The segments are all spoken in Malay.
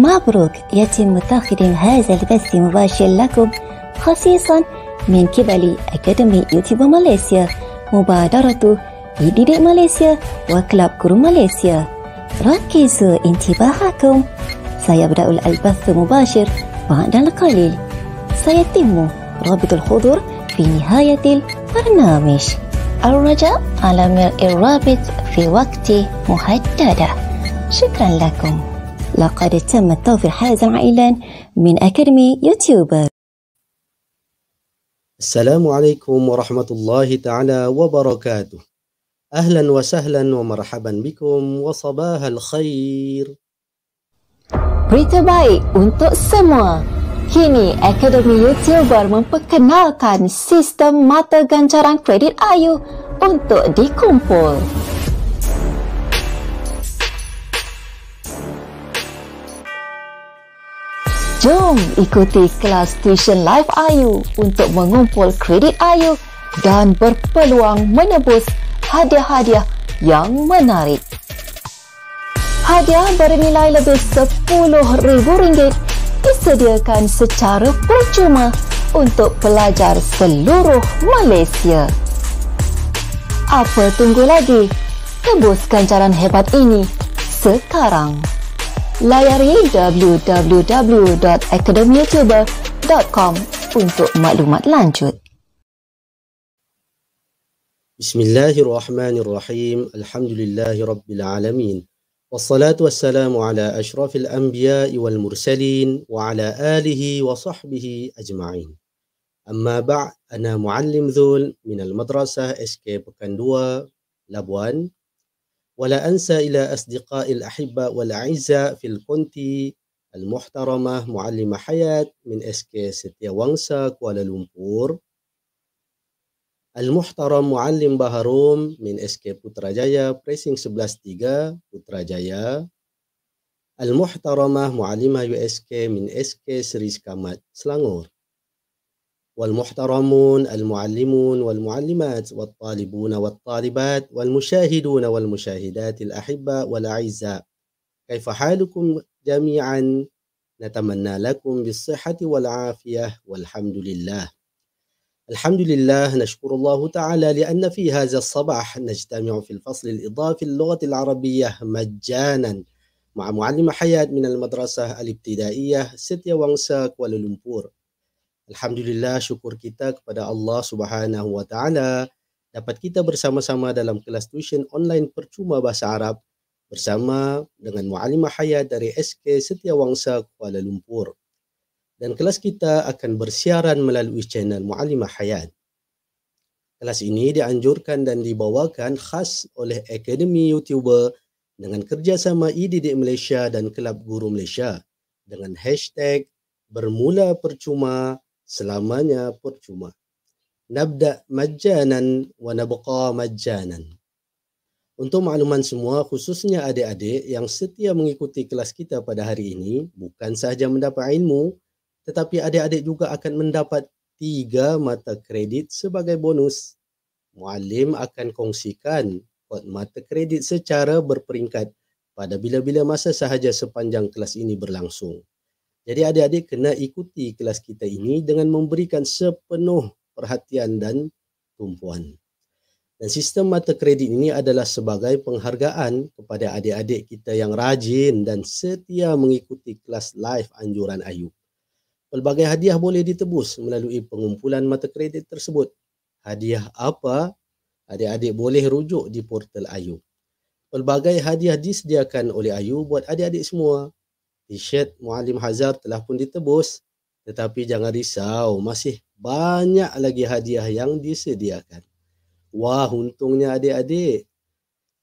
مبروك يتم تقديم هذا البث مباشر لكم خصيصا من قبل أكاديمي يوتيوب ماليزيا مبادرة يديد ماليزيا وكلاب كرو ماليزيا ركزوا انتباهكم سيبدأ البث مباشر بعد القليل سيتم رابط الحضور في نهاية البرنامج الرجاء على ملء الرابط في وقت محدد شكرا لكم لقد تم توفير حائزا عائلا من أكاديمي يوتيوبر السلام عليكم ورحمة الله تعالى وبركاته أهلا وسهلا ومرحبا بكم وصباح الخير Berita baik untuk semua. Kini, Akademi YouTuber memperkenalkan sistem mata ganjaran kredit ayu untuk dikumpul. Jom ikuti kelas tuition live Ayu untuk mengumpul kredit Ayu dan berpeluang menebus hadiah-hadiah yang menarik. Hadiah bernilai lebih RM10,000 disediakan secara percuma untuk pelajar seluruh Malaysia. Apa tunggu lagi? Tebuskan jalan hebat ini sekarang layari www.academyoutuber.com untuk maklumat lanjut. Bismillahirrahmanirrahim. Alhamdulillahirabbil alamin. Wassalatu wassalamu ala asyrafil anbiya'i wal mursalin wa ala alihi wa sahbihi ajma'in. Amma ba' ana muallim dhul min al madrasah SK Pekan 2 Labuan ولا أنسى إلى أصدقاء الأحبة والأعزاء في الكونت المحترمة معلمة حياة من SK ستيا وانسا كوالا لومبور المحترم معلم بهاروم من SK بوتراجايا بريسينغ سبلاس تيغا بوتراجايا المحترمة معلمة يو من SK سريس كامات سلانغور والمحترمون المعلمون والمعلمات والطالبون والطالبات والمشاهدون والمشاهدات الأحبة والأعزاء كيف حالكم جميعا نتمنى لكم بالصحة والعافية والحمد لله الحمد لله نشكر الله تعالى لأن في هذا الصباح نجتمع في الفصل الإضافي اللغة العربية مجانا مع معلم حياة من المدرسة الابتدائية ستيا وانساك وللمبور Alhamdulillah syukur kita kepada Allah Subhanahu wa taala dapat kita bersama-sama dalam kelas tuition online percuma bahasa Arab bersama dengan muallimah hayat dari SK Setiawangsa Kuala Lumpur. Dan kelas kita akan bersiaran melalui channel Muallimah Hayat. Kelas ini dianjurkan dan dibawakan khas oleh Akademi YouTuber dengan kerjasama IDD e Malaysia dan Kelab Guru Malaysia dengan hashtag bermula percuma selamanya percuma. Nabda majanan wa nabqa majanan. Untuk makluman semua, khususnya adik-adik yang setia mengikuti kelas kita pada hari ini, bukan sahaja mendapat ilmu, tetapi adik-adik juga akan mendapat tiga mata kredit sebagai bonus. Muallim akan kongsikan kod mata kredit secara berperingkat pada bila-bila masa sahaja sepanjang kelas ini berlangsung. Jadi adik-adik kena ikuti kelas kita ini dengan memberikan sepenuh perhatian dan tumpuan. Dan sistem mata kredit ini adalah sebagai penghargaan kepada adik-adik kita yang rajin dan setia mengikuti kelas live anjuran Ayu. Pelbagai hadiah boleh ditebus melalui pengumpulan mata kredit tersebut. Hadiah apa? Adik-adik boleh rujuk di portal Ayu. Pelbagai hadiah disediakan oleh Ayu buat adik-adik semua T-shirt Muallim Hazar telah pun ditebus. Tetapi jangan risau, masih banyak lagi hadiah yang disediakan. Wah, untungnya adik-adik.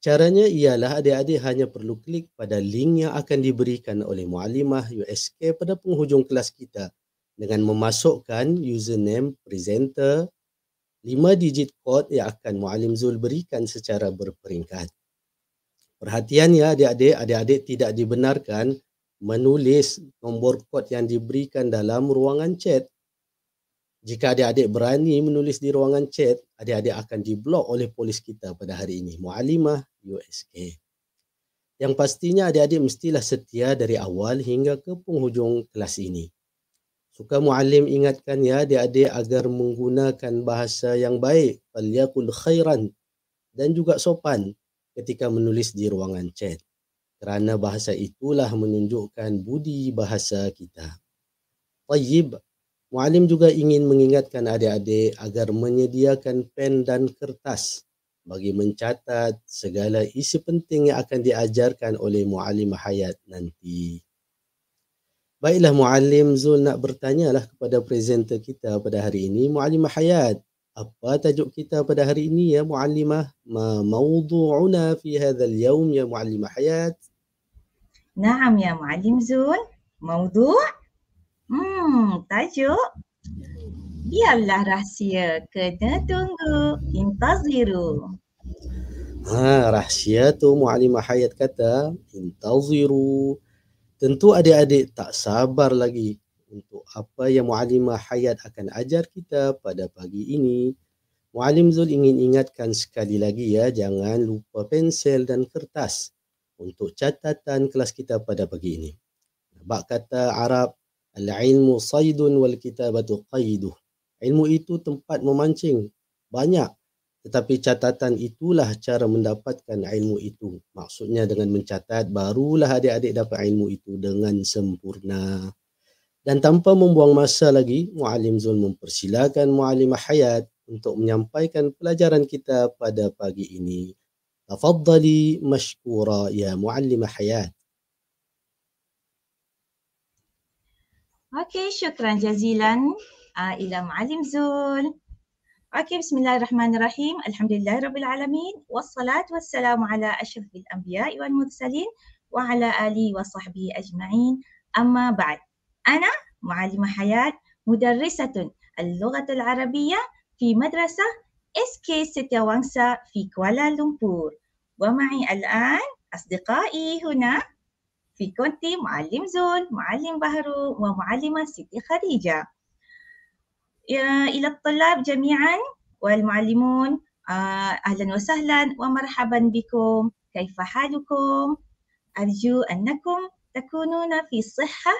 Caranya ialah adik-adik hanya perlu klik pada link yang akan diberikan oleh Muallimah USK pada penghujung kelas kita dengan memasukkan username presenter 5 digit code yang akan Muallim Zul berikan secara berperingkat. Perhatian ya adik-adik, adik-adik tidak dibenarkan menulis nombor kod yang diberikan dalam ruangan chat. Jika adik-adik berani menulis di ruangan chat, adik-adik akan diblok oleh polis kita pada hari ini. Mu'alimah USK. Yang pastinya adik-adik mestilah setia dari awal hingga ke penghujung kelas ini. Suka mu'alim ingatkan ya adik-adik agar menggunakan bahasa yang baik. Faliakul khairan dan juga sopan ketika menulis di ruangan chat kerana bahasa itulah menunjukkan budi bahasa kita. Tayyib, Mualim juga ingin mengingatkan adik-adik agar menyediakan pen dan kertas bagi mencatat segala isi penting yang akan diajarkan oleh Mualim Hayat nanti. Baiklah Mualim Zul nak bertanyalah kepada presenter kita pada hari ini, Mualim Hayat. Apa tajuk kita pada hari ini ya Mualimah? Ma mawdu'una fi hadha yawm ya Mualimah Hayat? نعم ya, معلم zul موضوع hmm, tajuk. biarlah ya rahsia kena tunggu intaziru ha rahsia tu muallimah hayat kata intaziru tentu adik-adik tak sabar lagi untuk apa yang muallimah hayat akan ajar kita pada pagi ini muallim zul ingin ingatkan sekali lagi ya jangan lupa pensel dan kertas untuk catatan kelas kita pada pagi ini. Bak kata Arab, al-ilmu saydun wal kitabatu qayduh. Ilmu itu tempat memancing banyak tetapi catatan itulah cara mendapatkan ilmu itu. Maksudnya dengan mencatat barulah adik-adik dapat ilmu itu dengan sempurna. Dan tanpa membuang masa lagi, Muallim Zul mempersilakan Muallimah Hayat untuk menyampaikan pelajaran kita pada pagi ini. تفضلي مشكورة يا معلمة حياة أوكي شكرا جزيلا آه، إلى معلم زول أوكي بسم الله الرحمن الرحيم الحمد لله رب العالمين والصلاة والسلام على أشرف الأنبياء والمرسلين وعلى آله وصحبه أجمعين أما بعد أنا معلمة حياة مدرسة اللغة العربية في مدرسة اس كي في في كوالالمبور ومعي الآن أصدقائي هنا في كونتي معلم زول معلم بهرو ومعلمة ستي خديجة إلى الطلاب جميعا والمعلمون آه، أهلا وسهلا ومرحبا بكم كيف حالكم؟ أرجو أنكم تكونون في صحة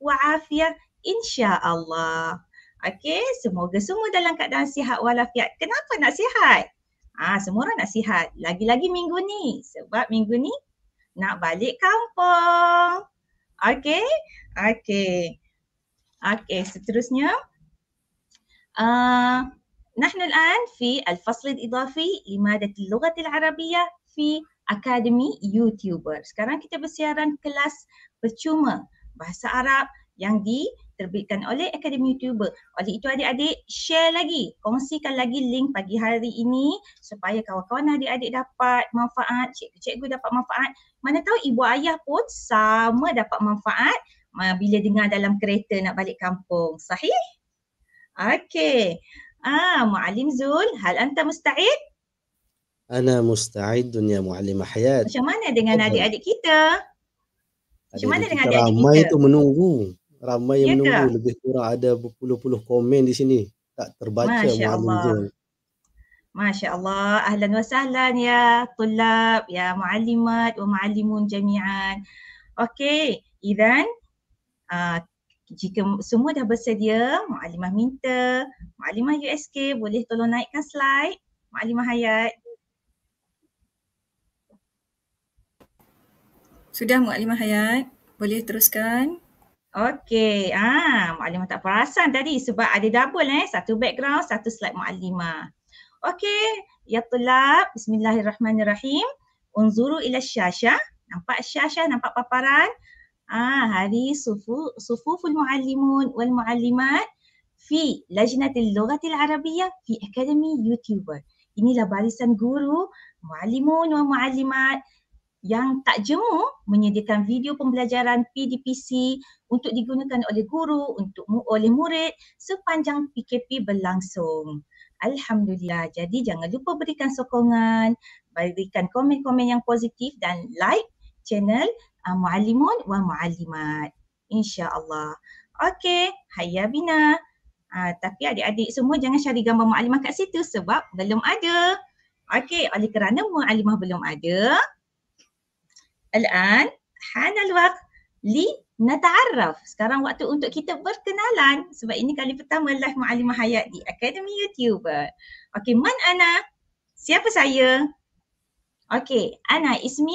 وعافية إن شاء الله Okey, semoga semua dalam keadaan sihat walafiat. Kenapa nak sihat? Ah, ha, semua orang nak sihat. Lagi-lagi minggu ni. Sebab minggu ni nak balik kampung. Okey. Okey. Okey, seterusnya Uh, nahnu الآن في الفصل الإضافي لمادة اللغة العربية في أكاديمي يوتيوبر. Sekarang kita bersiaran kelas percuma bahasa Arab yang di diterbitkan oleh Akademi YouTuber. Oleh itu adik-adik share lagi, kongsikan lagi link pagi hari ini supaya kawan-kawan adik-adik dapat manfaat, cikgu-cikgu dapat manfaat. Mana tahu ibu ayah pun sama dapat manfaat bila dengar dalam kereta nak balik kampung. Sahih? Okey. Ah, Mu'alim Zul, hal anta musta'id? Ana musta'id dunia mu'alim hayat. Macam mana dengan adik-adik kita? Macam mana dengan adik-adik kita? Ramai tu menunggu ramai yang ya menunggu ke? lebih kurang ada berpuluh-puluh komen di sini tak terbaca maklum je Masya Allah, ahlan wa sahlan ya tulab, ya mualimat, wa muallimun jami'an. Okey, Izan, uh, ah, jika semua dah bersedia, mualimah minta, Mualimah USK boleh tolong naikkan slide, Mualimah hayat. Sudah mualimah hayat, boleh teruskan. Okey, ah, Mu'alimah tak perasan tadi sebab ada double eh, satu background, satu slide Mu'alimah. Okey, ya tulab, bismillahirrahmanirrahim. Unzuru ila syasha, nampak syasha, nampak paparan. Ah, hari sufu, sufuful muallimun wal mu'alimat fi lajnatil lughatil arabiyah fi akademi youtuber. Inilah barisan guru, muallimun wal mu'alimat yang tak jemu menyediakan video pembelajaran PDPC untuk digunakan oleh guru untuk oleh murid sepanjang PKP berlangsung. Alhamdulillah. Jadi jangan lupa berikan sokongan, berikan komen-komen yang positif dan like channel uh, ah, Muallimun wa Muallimat. InsyaAllah. Okey, hayya bina. Uh, tapi adik-adik semua jangan cari gambar mualimah kat situ sebab belum ada. Okey, oleh kerana Muallimah belum ada, الآن حان الوقت لنتعرف sekarang waktu untuk kita berkenalan sebab ini kali pertama live Mu'alimah Hayat di Akademi Youtuber Okay, man Ana? Siapa saya? Okay, Ana ismi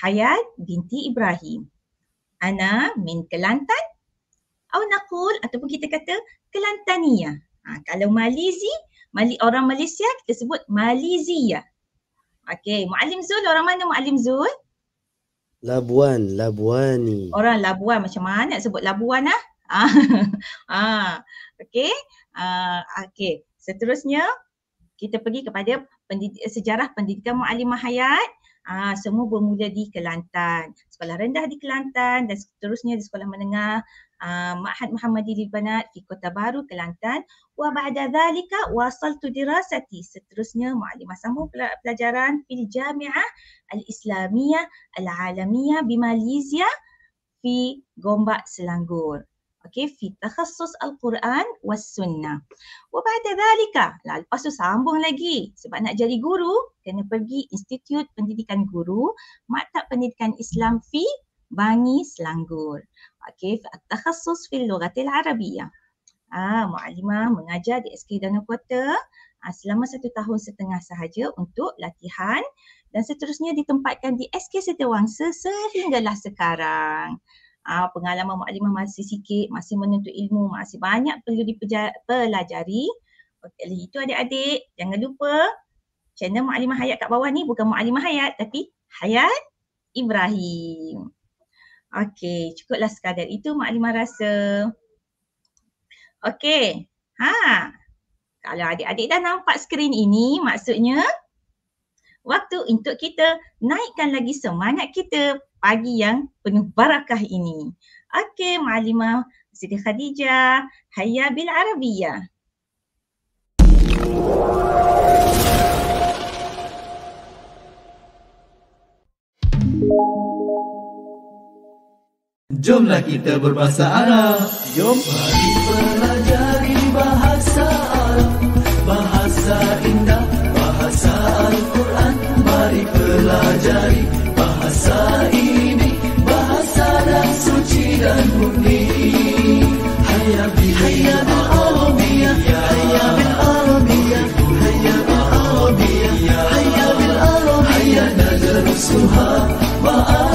Hayat binti Ibrahim Ana min Kelantan atau nakul ataupun kita kata Kelantania ha, Kalau Malizi, Mali, orang Malaysia kita sebut Malizia Okey, Mu'alim Zul orang mana Mu'alim Zul? Labuan, Labuani. Orang Labuan macam mana sebut Labuan lah. ah? Ah, ah. Okey. Ah, okey. Seterusnya kita pergi kepada pendidik, sejarah pendidikan mualimah hayat. Ah, semua bermula di Kelantan. Sekolah rendah di Kelantan dan seterusnya di sekolah menengah معهد محمدي للبنات في كوتا بارو كلانتان وبعد ذلك واصلت دراستي سترسنا معلمة سمو بلاجران في الجامعة الإسلامية العالمية بماليزيا في غومبا سلانغور okay, في تخصص القرآن والسنة وبعد ذلك lepas tu sambung lagi sebab nak jadi guru kena pergi Institut Pendidikan Guru Maktab Pendidikan Islam في Bangi Selangor كيف التخصص في اللغة العربية آه معلمة mengajar di SK Danau Kota آه ah, selama satu tahun setengah sahaja untuk latihan dan seterusnya ditempatkan di SK Setiawangsa sehinggalah sekarang. Ah, pengalaman maklumat masih sikit, masih menuntut ilmu, masih banyak perlu dipelajari. Okey, oleh itu adik-adik, jangan lupa channel maklumat hayat kat bawah ni bukan maklumat hayat tapi hayat Ibrahim. Okey, cukuplah sekadar itu Mak Limah rasa. Okey. Ha. Kalau adik-adik dah nampak skrin ini, maksudnya waktu untuk kita naikkan lagi semangat kita pagi yang penuh barakah ini. Okey, Mak Limah, Siti Khadijah, Hayabil Arabiya. Thank you. Jomlah kita berbahasa Arab. Jom mari pelajari bahasa Arab. Bahasa indah, bahasa Al-Quran. Mari pelajari bahasa ini. Bahasa dan suci dan murni. Hayya bil Arabiyya. Hayya bil Arabiyya. Hayya bil Arabiyya. Hayya bil Arabiyya. Hayya najrusuha wa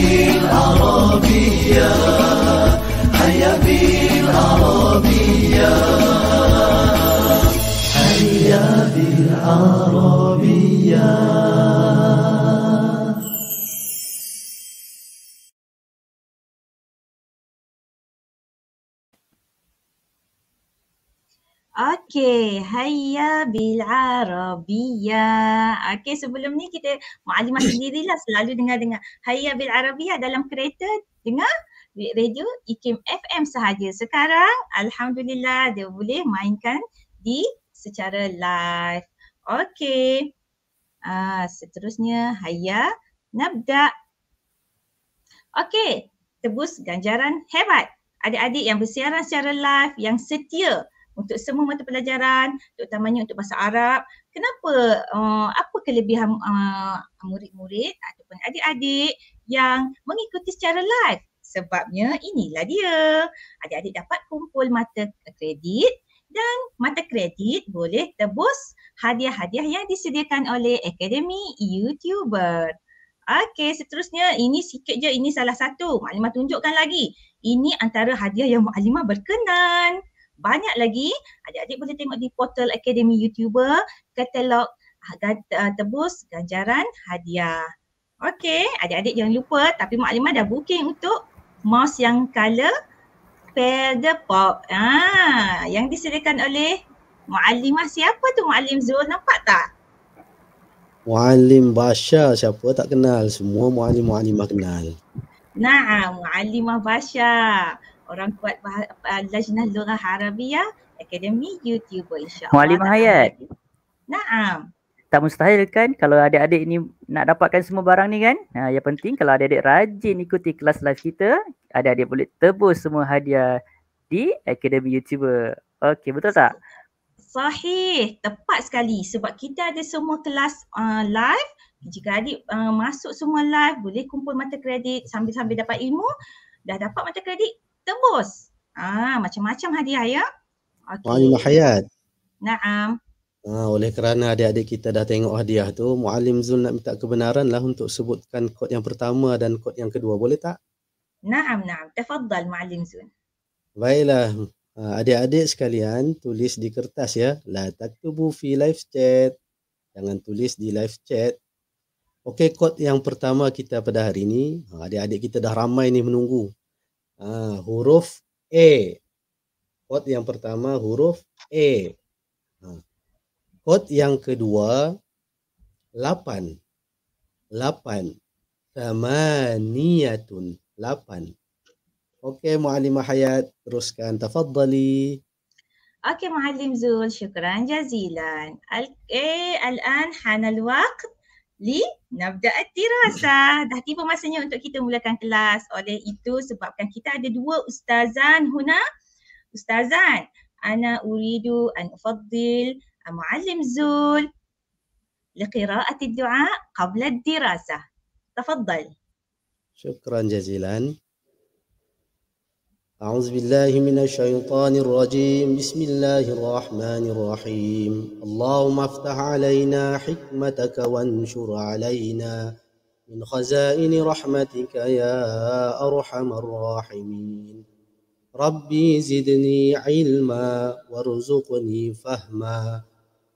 بالعربية هيا بالعربية هيا بالعربية Okey, Haya bil Arabia. Okey, sebelum ni kita muallimah sendirilah selalu dengar-dengar Haya bil Arabia dalam kereta dengar radio IKIM FM sahaja. Sekarang alhamdulillah dia boleh mainkan di secara live. Okey. Ah, seterusnya Haya nabda. Okey, tebus ganjaran hebat. Adik-adik yang bersiaran secara live yang setia untuk semua mata pelajaran, terutamanya untuk bahasa Arab. Kenapa? Uh, apa kelebihan uh, murid-murid ataupun adik-adik yang mengikuti secara live? Sebabnya inilah dia. Adik-adik dapat kumpul mata kredit dan mata kredit boleh tebus hadiah-hadiah yang disediakan oleh Akademi YouTuber. Okey, seterusnya ini sikit je ini salah satu. Maklumah tunjukkan lagi. Ini antara hadiah yang Maklumah berkenan banyak lagi adik-adik boleh tengok di portal Akademi YouTuber, katalog ah, ah, tebus ganjaran hadiah. Okey, adik-adik jangan lupa tapi Mak Lima dah booking untuk mouse yang color Feather Pop. Ah, yang disediakan oleh Mu'alim siapa tu Mu'alim Zul? Nampak tak? Mu'alim Basha siapa tak kenal? Semua Mu'alim Mu'alimah kenal. Nah, Mu'alimah Basha orang kuat bahasa uh, Lajnah Lurah Arabiah Academy YouTuber insyaAllah. Mualimah Hayat. Naam. Tak mustahil kan kalau adik-adik ini nak dapatkan semua barang ni kan? Ha, yang penting kalau adik-adik rajin ikuti kelas live kita, adik-adik boleh tebus semua hadiah di Academy YouTuber. Okey, betul tak? Sahih. Tepat sekali. Sebab kita ada semua kelas uh, live. Jika adik uh, masuk semua live, boleh kumpul mata kredit sambil-sambil dapat ilmu. Dah dapat mata kredit, Tembus, Ah, macam-macam hadiah ya. Okay. Muallim hayat. Naam. Ah, oleh kerana adik-adik kita dah tengok hadiah tu, mualim Zul nak minta kebenaran lah untuk sebutkan kod yang pertama dan kod yang kedua. Boleh tak? Naam, naam. Tafadhal mualim Zul. Baiklah. Ha, adik-adik sekalian, tulis di kertas ya. La taktubu fi live chat. Jangan tulis di live chat. Okey, kod yang pertama kita pada hari ini. Adik-adik kita dah ramai ni menunggu uh, huruf E. Kod yang pertama huruf E. Ha. Kod yang kedua, lapan. Lapan. Samaniyatun. Lapan. Okey, Mu'alim Hayat. Teruskan. Tafadzali. Okey, Mu'alim Zul. Syukran jazilan. Al- eh, al-an hanal waqt Li, Nabda'at Tirasah. Dah tiba masanya untuk kita mulakan kelas. Oleh itu sebabkan kita ada dua ustazan huna. Ustazan, ana uridu an ufaddil mu'allim Zul liqira'ati du'a qabla ad-dirasah. Tafaddal. Syukran jazilan. أعوذ بالله من الشيطان الرجيم بسم الله الرحمن الرحيم اللهم افتح علينا حكمتك وانشر علينا من خزائن رحمتك يا أرحم الراحمين ربي زدني علما وارزقني فهما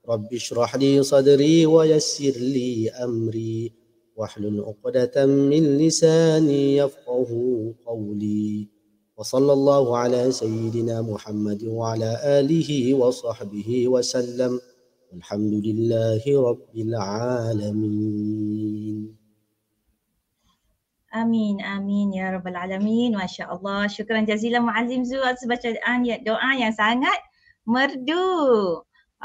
ربي اشرح لي صدري ويسر لي أمري واحلل عقدة من لساني يفقه قولي وصلى الله على سيدنا محمد وعلى اله وصحبه وسلم الحمد لله رب العالمين Amin, amin ya rabbal alamin. Masya Allah. Syukran jazilan mu'azim zuat sebacaan ya, doa yang sangat merdu.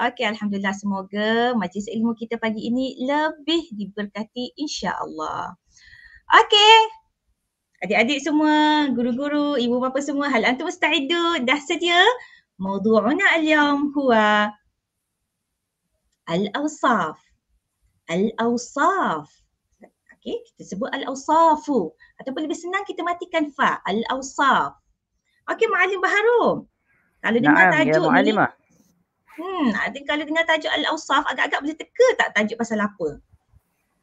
Okey, Alhamdulillah semoga majlis ilmu kita pagi ini lebih diberkati insya Allah. Okey, adik-adik semua, guru-guru, ibu bapa semua, hal antum mustaidu dah sedia? Mawdu'una al-yawm huwa al-awsaf. Al-awsaf. Okey, kita sebut al-awsafu ataupun lebih senang kita matikan fa al-awsaf. Okey, Ma'alim Baharum. Kalau dengar Naam, ya, tajuk ya, ni. Lah. Hmm, kalau dengar tajuk al-awsaf agak-agak boleh teka tak tajuk pasal apa?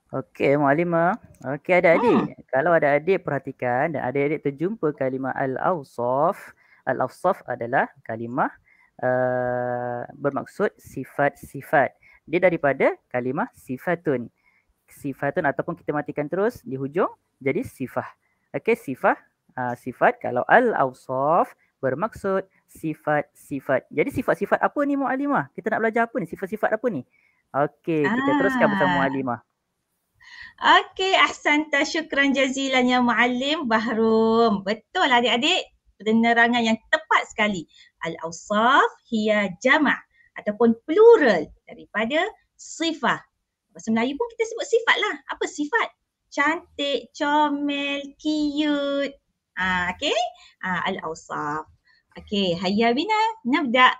Okey, Mu'alima. Okey, ada adik. Hmm. Kalau ada adik perhatikan dan ada adik terjumpa kalimah al-awsaf. Al-awsaf adalah kalimah uh, bermaksud sifat-sifat. Dia daripada kalimah sifatun. Sifatun ataupun kita matikan terus di hujung jadi sifah. Okey, sifah. Uh, sifat kalau al-awsaf bermaksud sifat-sifat. Jadi sifat-sifat apa ni Mu'alima? Kita nak belajar apa ni? Sifat-sifat apa ni? Okey, kita ah. teruskan bersama Mu'alima. Okey, Ahsanta. Syukran jazilan ya Muallim Bahrum. Betul adik-adik. Penerangan yang tepat sekali. Al-Awsaf hiya jama' ataupun plural daripada sifah. Bahasa Melayu pun kita sebut sifat lah. Apa sifat? Cantik, comel, cute. Ah, okey. Ah, Al-Awsaf. Okey, hayya bina nabda.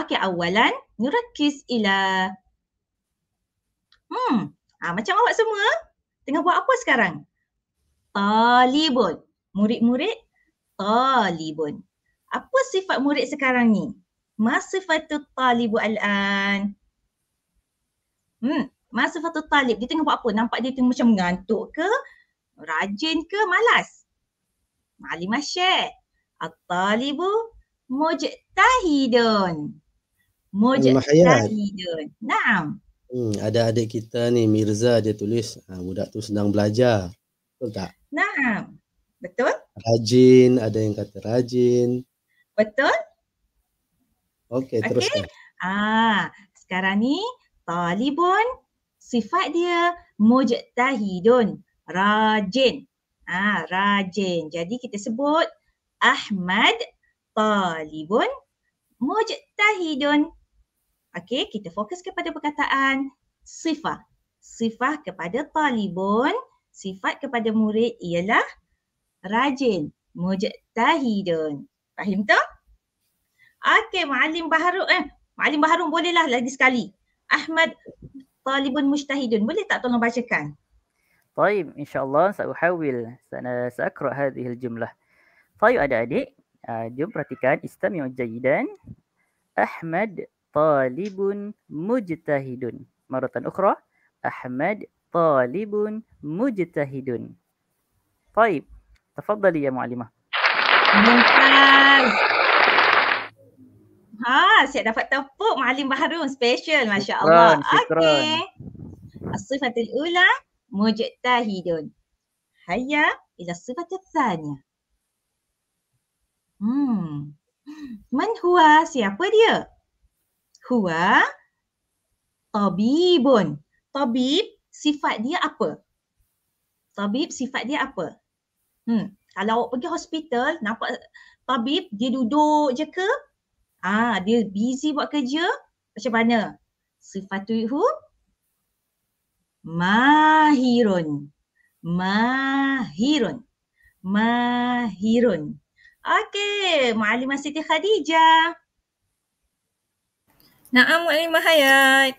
Okey, awalan nurakiz ila Hmm, ha, macam awak semua tengah buat apa sekarang? Talibun. Murid-murid, talibun. Apa sifat murid sekarang ni? Masifatu talibu al-an. Hmm, masifatu talib. Dia tengah buat apa? Nampak dia tengah macam mengantuk ke? Rajin ke? Malas? Malimah syek. At-talibu mujtahidun. Mujtahidun. Naam. Hmm, ada adik kita ni Mirza dia tulis ha, budak tu sedang belajar. Betul tak? Nah. Betul? Rajin, ada yang kata rajin. Betul? Okey, terus. Okay. Ah, sekarang ni talibun sifat dia mujtahidun, rajin. Ah, rajin. Jadi kita sebut Ahmad talibun mujtahidun Okey, kita fokus kepada perkataan sifah. Sifah kepada talibun, sifat kepada murid ialah rajin, mujtahidun. Fahim tak? Okey, Ma'alim Baharu eh. Ma'alim Baharu bolehlah lagi sekali. Ahmad talibun mujtahidun. Boleh tak tolong bacakan? Baik, insyaAllah saya uhawil. Saya akrak hadih jumlah. Baik, adik-adik. Uh, jom perhatikan. Istam yang jayidan. Ahmad talibun mujtahidun. Maratan ukhra, Ahmad talibun mujtahidun. Baik. Tafadhali ya muallimah. Mumtaz. Ha, siap dapat tepuk Malim Baharun special masya-Allah. Okey. As-sifatul ula mujtahidun. Hayya ila sifatul thaniyah. Hmm. Man huwa? Siapa dia? huwa tabibun. Tabib sifat dia apa? Tabib sifat dia apa? Hmm, kalau awak pergi hospital nampak tabib dia duduk je ke? Ah, dia busy buat kerja macam mana? Sifat Sifatuhu mahirun. Mahirun. Mahirun. Okey, mualimah Siti Khadijah. Naam Mu'alimah Hayat.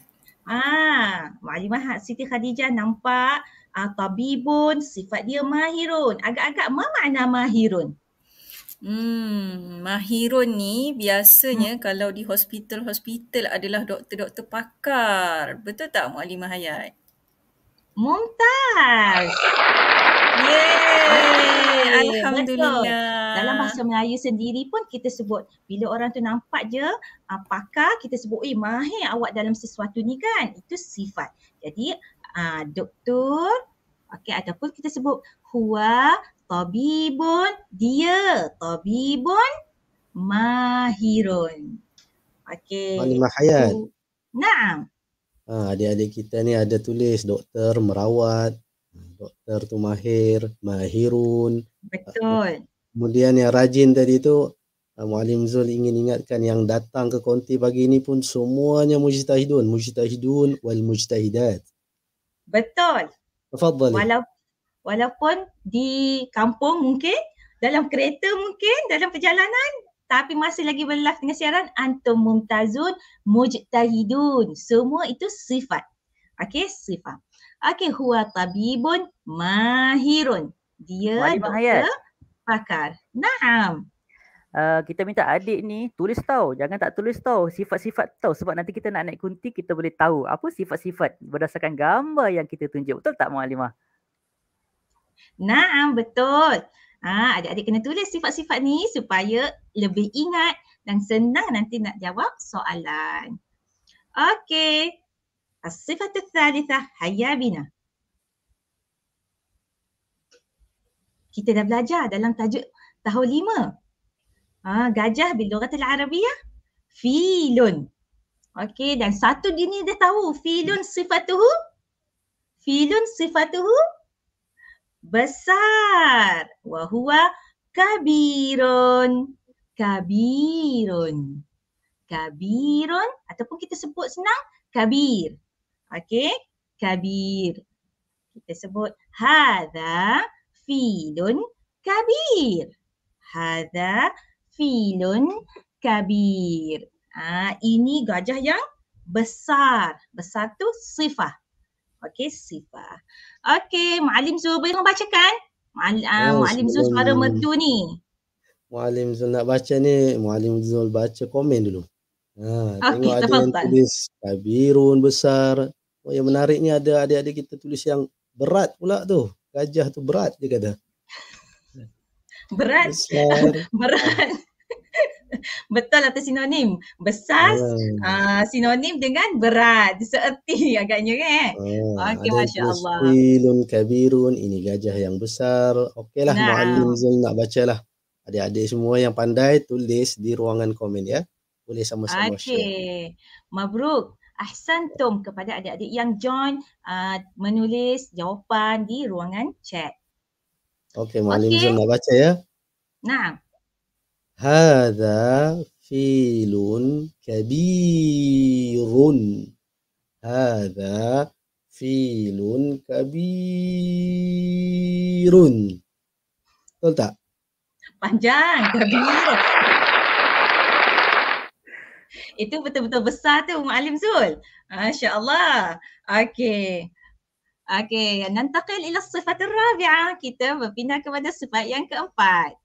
Ah, Mu'alimah Siti Khadijah nampak ah, tabibun, sifat dia mahirun. Agak-agak makna mahirun. Hmm, mahirun ni biasanya hmm. kalau di hospital-hospital adalah doktor-doktor pakar. Betul tak Mu'alimah Hayat? Mumtaz. Yeay. Alhamdulillah. Betul. Dalam bahasa Melayu sendiri pun kita sebut bila orang tu nampak je uh, pakar kita sebut eh mahir awak dalam sesuatu ni kan. Itu sifat. Jadi uh, doktor okey ataupun kita sebut huwa tabibun dia tabibun mahirun. Okey. Malimahayat. Naam. Ha, adik-adik kita ni ada tulis doktor merawat, doktor tu mahir, mahirun. Betul. Kemudian yang rajin tadi tu uh, Mualim Zul ingin ingatkan yang datang ke konti pagi ini pun semuanya mujtahidun, mujtahidun wal mujtahidat. Betul. Tafadhali. Walaupun di kampung mungkin dalam kereta mungkin dalam perjalanan tapi masih lagi berlaf dengan siaran antum mumtazun mujtahidun. Semua itu sifat. Okey, sifat. Okey, huwa tabibun mahirun. Dia Wali doktor pakar. Naam. Uh, kita minta adik ni tulis tau. Jangan tak tulis tau. Sifat-sifat tau. Sebab nanti kita nak naik kunti, kita boleh tahu apa sifat-sifat berdasarkan gambar yang kita tunjuk. Betul tak, Mualimah? Naam, betul. Ha, adik-adik kena tulis sifat-sifat ni supaya lebih ingat dan senang nanti nak jawab soalan. Okey. As-sifat al-thalithah hayabina. kita dah belajar dalam tajuk tahun lima. Ah, gajah bila kata dalam Arabiah? Filun. Okey, dan satu dini dah tahu filun sifatuhu? Filun sifatuhu? Besar. Wahua kabirun. Kabirun. Kabirun ataupun kita sebut senang kabir. Okey, kabir. Kita sebut hadha filun kabir. Hada filun kabir. Ha, ini gajah yang besar. Besar tu sifah. Okey, sifah. Okey, Ma'alim Zul boleh membacakan? Ma'alim ah, oh, Zul suara metu ni. Mualim Zul nak baca ni, Mualim Zul baca komen dulu. Ha, okay, tengok ada yang tulis kabirun besar. Oh, yang menarik ni ada adik-adik kita tulis yang berat pula tu gajah tu berat dia kata. Berat. Besar. Berat. Betul atau sinonim? Besar hmm. uh, sinonim dengan berat. Seerti agaknya kan? Hmm. Okey, Masya Allah. Kuspilun kabirun. Ini gajah yang besar. Okeylah, nah. Mu'alim Zul nak lah. Adik-adik semua yang pandai tulis di ruangan komen ya. Boleh sama-sama Okey. Mabruk. Ahsan tom kepada adik-adik yang join uh, menulis jawapan di ruangan chat. Okey, Malim okay. nak baca ya. Nah. Hada filun kabirun. Hada filun kabirun. Betul tak? Panjang, kabirun itu betul-betul besar tu Umar Alim Zul. Masya Allah. Okay. Okay, nantakil ila sifat rabi'ah. Kita berpindah kepada sifat yang keempat.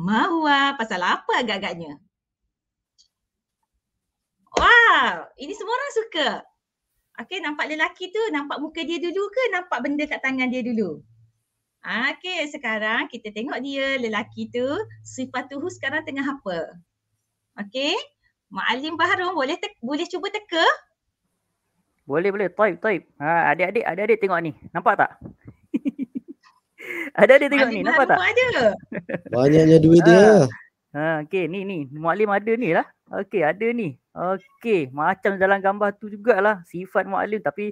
Mahua, pasal apa agak-agaknya? Wow, ini semua orang suka. Okay, nampak lelaki tu, nampak muka dia dulu ke nampak benda kat tangan dia dulu? Okay, sekarang kita tengok dia, lelaki tu, sifat tuhu sekarang tengah apa? Okey. Maalim Baharum boleh te- boleh cuba teka? Boleh boleh. Taib taib. Ha adik-adik ada adik tengok ni. Nampak tak? Ada adik tengok Maalim ni. Nampak tak? Ada. Banyaknya duit dia. Ah. Ha, okey ni ni. Maalim ada ni lah. Okey ada ni. Okey macam dalam gambar tu jugalah sifat Maalim tapi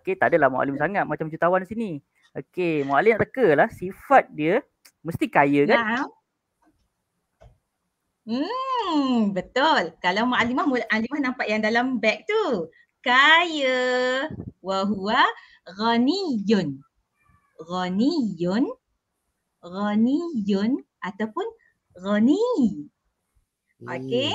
okey tak adalah Maalim sangat macam jutawan sini. Okey Maalim nak teka lah sifat dia mesti kaya kan? Nah. Hmm, betul. Kalau mu'alimah, mu'alimah nampak yang dalam beg tu. Kaya. Wahua ghaniyun. Ghaniyun. Ghaniyun ataupun ghani. Hmm. Okey.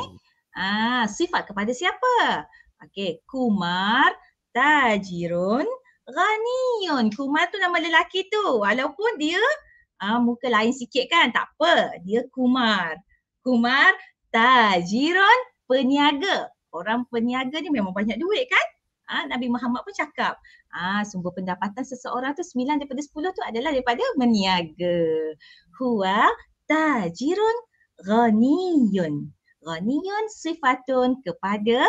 Ah, sifat kepada siapa? Okay Kumar Tajirun Ghaniyun. Kumar tu nama lelaki tu. Walaupun dia ah, muka lain sikit kan, tak apa. Dia Kumar. Kumar Tajiron peniaga. Orang peniaga ni memang banyak duit kan? Ha, Nabi Muhammad pun cakap, ah ha, sumber pendapatan seseorang tu 9 daripada 10 tu adalah daripada meniaga. Huwa tajirun ghaniyun. Ghaniyun sifatun kepada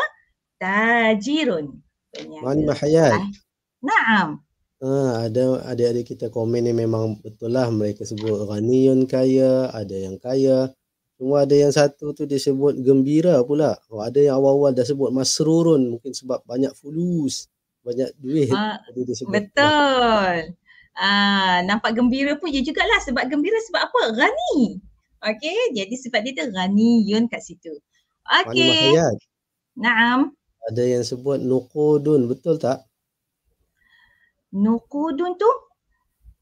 tajirun. Wan mahayat. Ah, naam. Ha, ada adik-adik kita komen ni memang betul lah mereka sebut ghaniyun kaya, ada yang kaya. Cuma ada yang satu tu dia sebut gembira pula. Oh, ada yang awal-awal dah sebut masrurun mungkin sebab banyak fulus, banyak duit. Ha, dia dia Betul. Ha, nampak gembira pun ya jugalah sebab gembira sebab apa? Rani. Okey, jadi sifat dia tu rani yun kat situ. Okey. Naam. Ada yang sebut nukudun, betul tak? Nukudun tu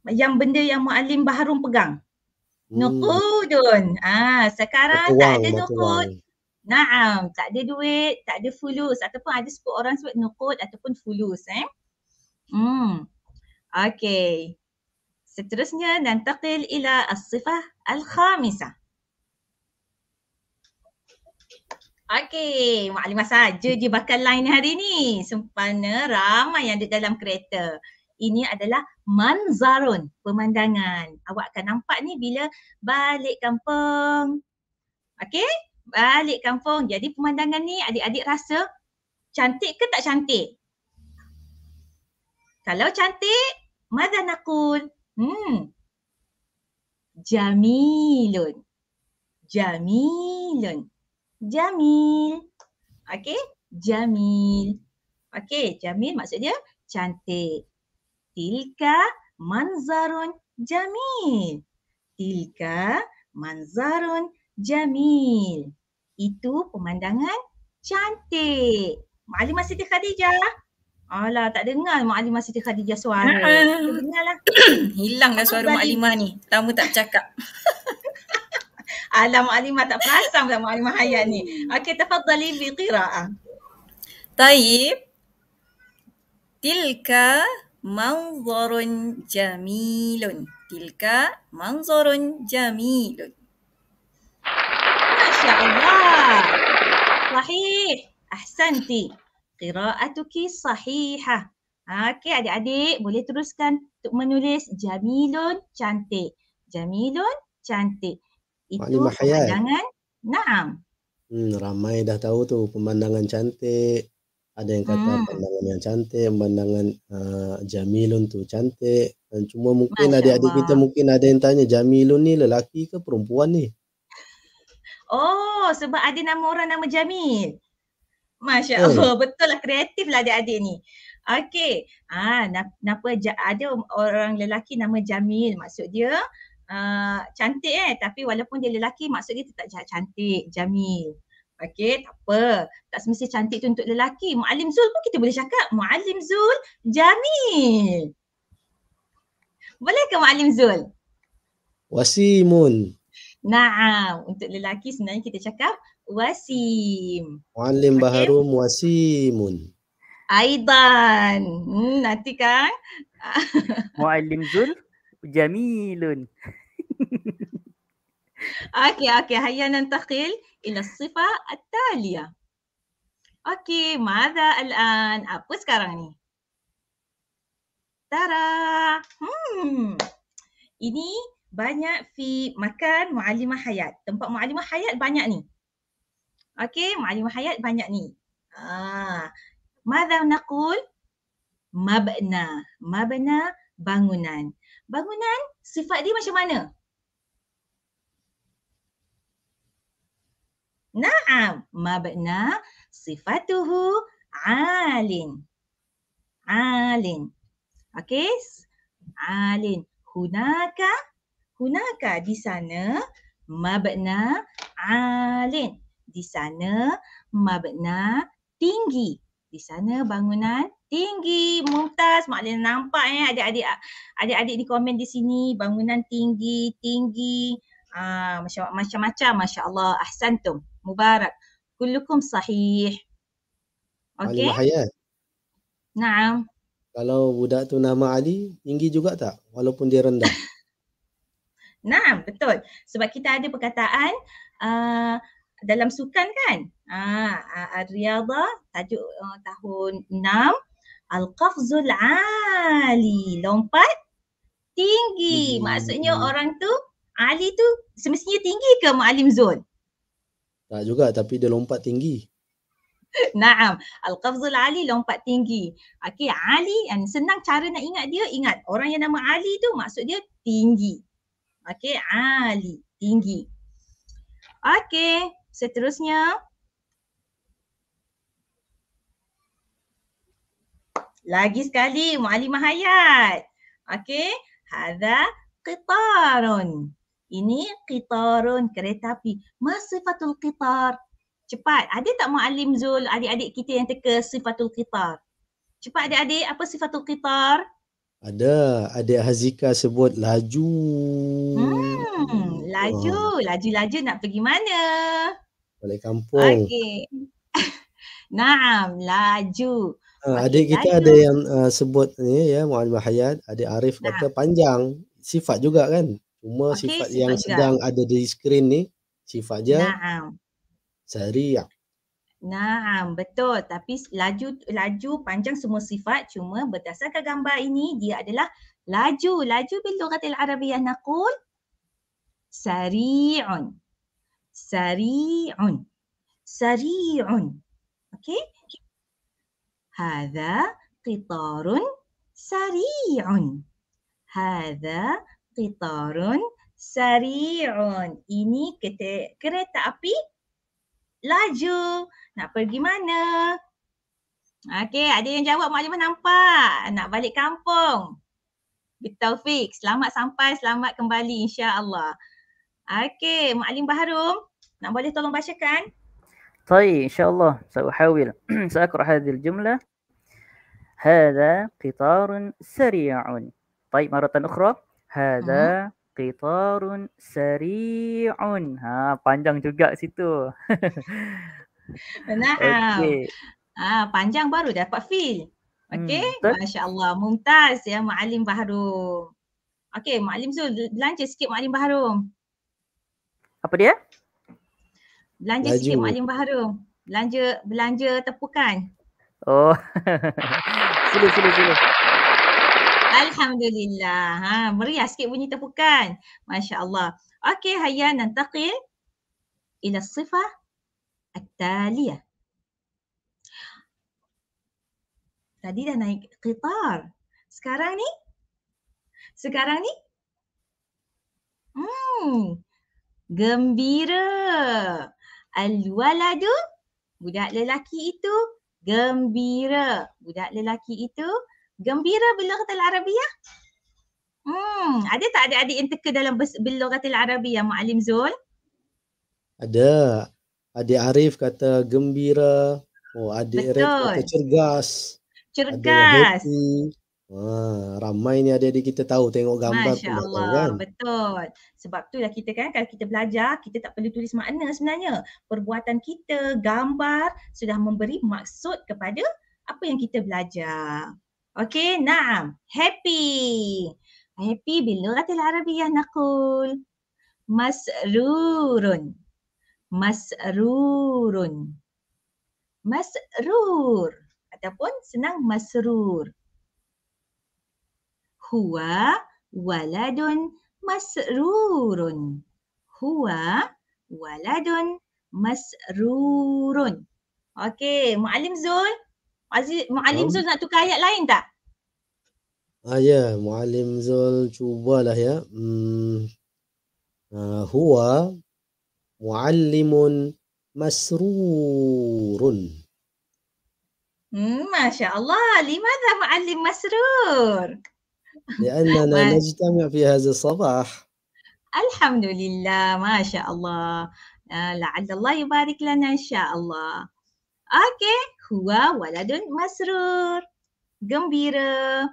yang benda yang Mu'alim Baharum pegang. Nukudun. Ah, sekarang betul, tak ada betul. nukud. Naam, tak ada duit, tak ada fulus ataupun ada sebut orang sebut nukud ataupun fulus eh. Hmm. Okay. Seterusnya nantaqil ila as-sifah al-khamisah. Okay, maklumat saja je bakal line hari ni. Sempana ramai yang ada dalam kereta. Ini adalah manzarun pemandangan. Awak akan nampak ni bila balik kampung. Okey? Balik kampung. Jadi pemandangan ni adik-adik rasa cantik ke tak cantik? Kalau cantik, madan nakul? Hmm. Jamilun. Jamilun. Jamil. Okey? Jamil. Okey, Jamil Maksudnya cantik. Tilka manzarun jamil. Tilka manzarun jamil. Itu pemandangan cantik. Maklumat Siti Khadijah. Alah tak dengar Mak Alimah Siti Khadijah suara. Uh, Dengarlah. Hilanglah suara Mak Alimah ni. Lama tak cakap. Alah Mak Alimah tak perasan pula Mak Alimah Hayat ni. Hmm. Okey, tafadzali bi qira'ah. Taib. Tilka manzarun jamilun. Tilka manzarun jamilun. Masya Allah. Sahih. Ahsanti. Qira'atuki sahiha. Okey adik-adik boleh teruskan untuk menulis jamilun cantik. Jamilun cantik. Itu pemandangan. Naam. Hmm, ramai dah tahu tu pemandangan cantik ada yang kata hmm. pandangan yang cantik, pandangan uh, Jamilun tu cantik. Dan cuma mungkin adik-adik kita mungkin ada yang tanya Jamilun ni lelaki ke perempuan ni? Oh, sebab ada nama orang nama Jamil. Masya hmm. betul lah kreatif lah adik-adik ni. Okay, ah, kenapa ada orang lelaki nama Jamil maksud dia uh, cantik eh. Tapi walaupun dia lelaki maksud dia tetap cantik, Jamil. Okay, tak apa. Tak semestinya cantik tu untuk lelaki. Mu'alim Zul pun kita boleh cakap. Mu'alim Zul Jamil. Bolehkah Mu'alim Zul? Wasimun. Naam. Untuk lelaki sebenarnya kita cakap Wasim. Mu'alim okay. Baharum Wasimun. Aidan. Hmm, nanti kan. Mu'alim Zul Jamilun. اوكي اوكي هيا ننتقل الى الصفه التاليه اوكي ماذا الان ابوسكاراني ترى هم ini banyak fi makan muallimah hayat tempat muallimah hayat banyak ni okey muallimah hayat banyak ni ah ماذا نقول مبنى مبنى bangunan bangunan sifat dia macam mana Naam, mabna sifatuhu alin. Alin. Okey, alin. Hunaka, hunaka di sana mabna alin. Di sana mabna tinggi. Di sana bangunan tinggi. Mumtaz, Maklum Lina nampak ya eh, adik-adik adik-adik di komen di sini bangunan tinggi, tinggi. Uh, macam-macam, Masya Allah, Ahsantum. مبارك كلكم صحيح اوكي علي نعم Kalau budak tu nama Ali, tinggi juga tak? Walaupun dia rendah. nah, betul. Sebab kita ada perkataan uh, dalam sukan kan? Uh, Ar-Riyadha, tajuk uh, tahun 6. Al-Qafzul Ali. Lompat tinggi. Hmm. Maksudnya orang tu, Ali tu semestinya tinggi ke Mu'alim Zul? Tak juga tapi dia lompat tinggi. Naam, Al-Qafzul Ali lompat tinggi. Okey, Ali yang senang cara nak ingat dia, ingat orang yang nama Ali tu maksud dia tinggi. Okey, Ali, tinggi. Okey, seterusnya Lagi sekali Mu'ali Mahayat. Okey, hadha qitarun. Ini qitarun kereta api. Ma sifatul qitar? Cepat. Ada tak Mu'alim Zul adik-adik kita yang teka sifatul qitar? Cepat adik-adik apa sifatul qitar? Ada. Adik Hazika sebut laju. Hmm, laju. Laju-laju nak pergi mana? Balik kampung. Okey. Naam, laju. Uh, adik kita ada yang uh, sebut ni ya Muhammad Hayat, adik Arif kata nah. panjang. Sifat juga kan? Cuma okay, sifat, sifat yang juga. Kan? sedang ada di skrin ni sifat je. Naam. Sariah. Naam, betul. Tapi laju laju panjang semua sifat cuma berdasarkan gambar ini dia adalah laju. Laju bila kata Arabiyah naqul sari'un. Sari'un. Sari'un. Okey. Hada qitarun sari'un. Hada qitarun sari'un. Ini kereta, kereta api laju. Nak pergi mana? Okey, ada yang jawab maklumat nampak. Nak balik kampung. Betul fix. Selamat sampai, selamat kembali insya-Allah. Okey, Maklim Baharum, nak boleh tolong bacakan? Tayy, insya-Allah. Saya akan hadhihi al-jumlah. هذا قطار سريع طيب مرة أخرى Hada qitarun sari'un. Ha, panjang juga situ. Benar. Okay. Ha, panjang baru dapat feel. Hmm, Okey, hmm, Masya Allah. Mumtaz ya, Ma'alim Baharum. Okey, Ma'alim Zul, lanjut sikit Ma'alim Baharum. Apa dia? Belanja Laju. sikit Ma'alim Baharum. Belanja, belanja tepukan. Oh, sila, sila, sila. Alhamdulillah. Ha, meriah sikit bunyi tepukan. Masya Allah. Okey, hayya nantaqil ila sifah at-taliyah. Tadi dah naik qitar. Sekarang ni? Sekarang ni? Hmm. Gembira. Al-waladu. Budak lelaki itu gembira. Budak lelaki itu Gembira bilogat al-Arabiya? Lah hmm, ada tak ada adik yang teka dalam bilogat al-Arabiya, lah Mu'alim Zul? Ada. Adik Arif kata gembira. Oh, adik Betul. Arif kata cergas. Cergas. Wah, ramai ni adik-adik kita tahu tengok gambar Masya Allah, tahu, kan? betul. Sebab tu lah kita kan kalau kita belajar, kita tak perlu tulis makna sebenarnya. Perbuatan kita, gambar sudah memberi maksud kepada apa yang kita belajar. Okay, naam. Happy. Happy باللغة العربية نقول مسرور مسرور مسرور ataupun senang مسرور هو ولد مسرور هو ولد مسرور Okay, معلم زول Aziz, Mu'alim Zul nak tukar ayat lain tak? Ah, ya, Mu'alim Zul cubalah ya. Hmm. Uh, huwa mu'allimun masrurun. Hmm, Masya Allah, lima dah mu'allim masrur? Lianna najtami' fi hadha sabah. Alhamdulillah, Masya Allah. Uh, ah, La'alla Allah yubarik lana insya Allah. Okay, huwa waladun masrur. Gembira.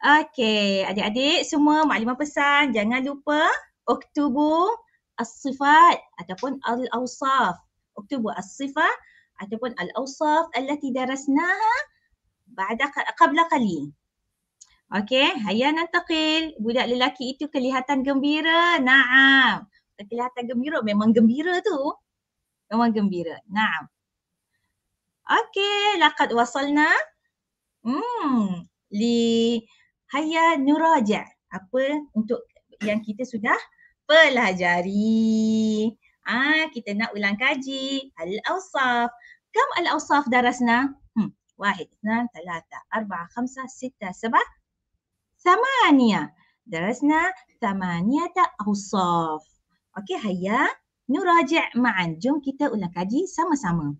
Okey, adik-adik semua maklumat pesan jangan lupa oktubu as-sifat ataupun al-awsaf. Oktubu as-sifat ataupun al-awsaf allati darasnaha ba'da qabla qalil. Okey, hayya nantaqil. Budak lelaki itu kelihatan gembira. Naam. Kelihatan gembira memang gembira tu. Memang gembira. Naam. Okay, laqad wasalna hmm, li hayya nuraja. Apa untuk yang kita sudah pelajari. Ah, kita nak ulang kaji. Al-awsaf. Kam al-awsaf darasna? Hmm, wahid, nan, talata, arba, khamsa, sita, sabah, samania. Darasna samania ta'awsaf. Okay, hayya nuraja ma'an. Jom kita ulang kaji sama-sama.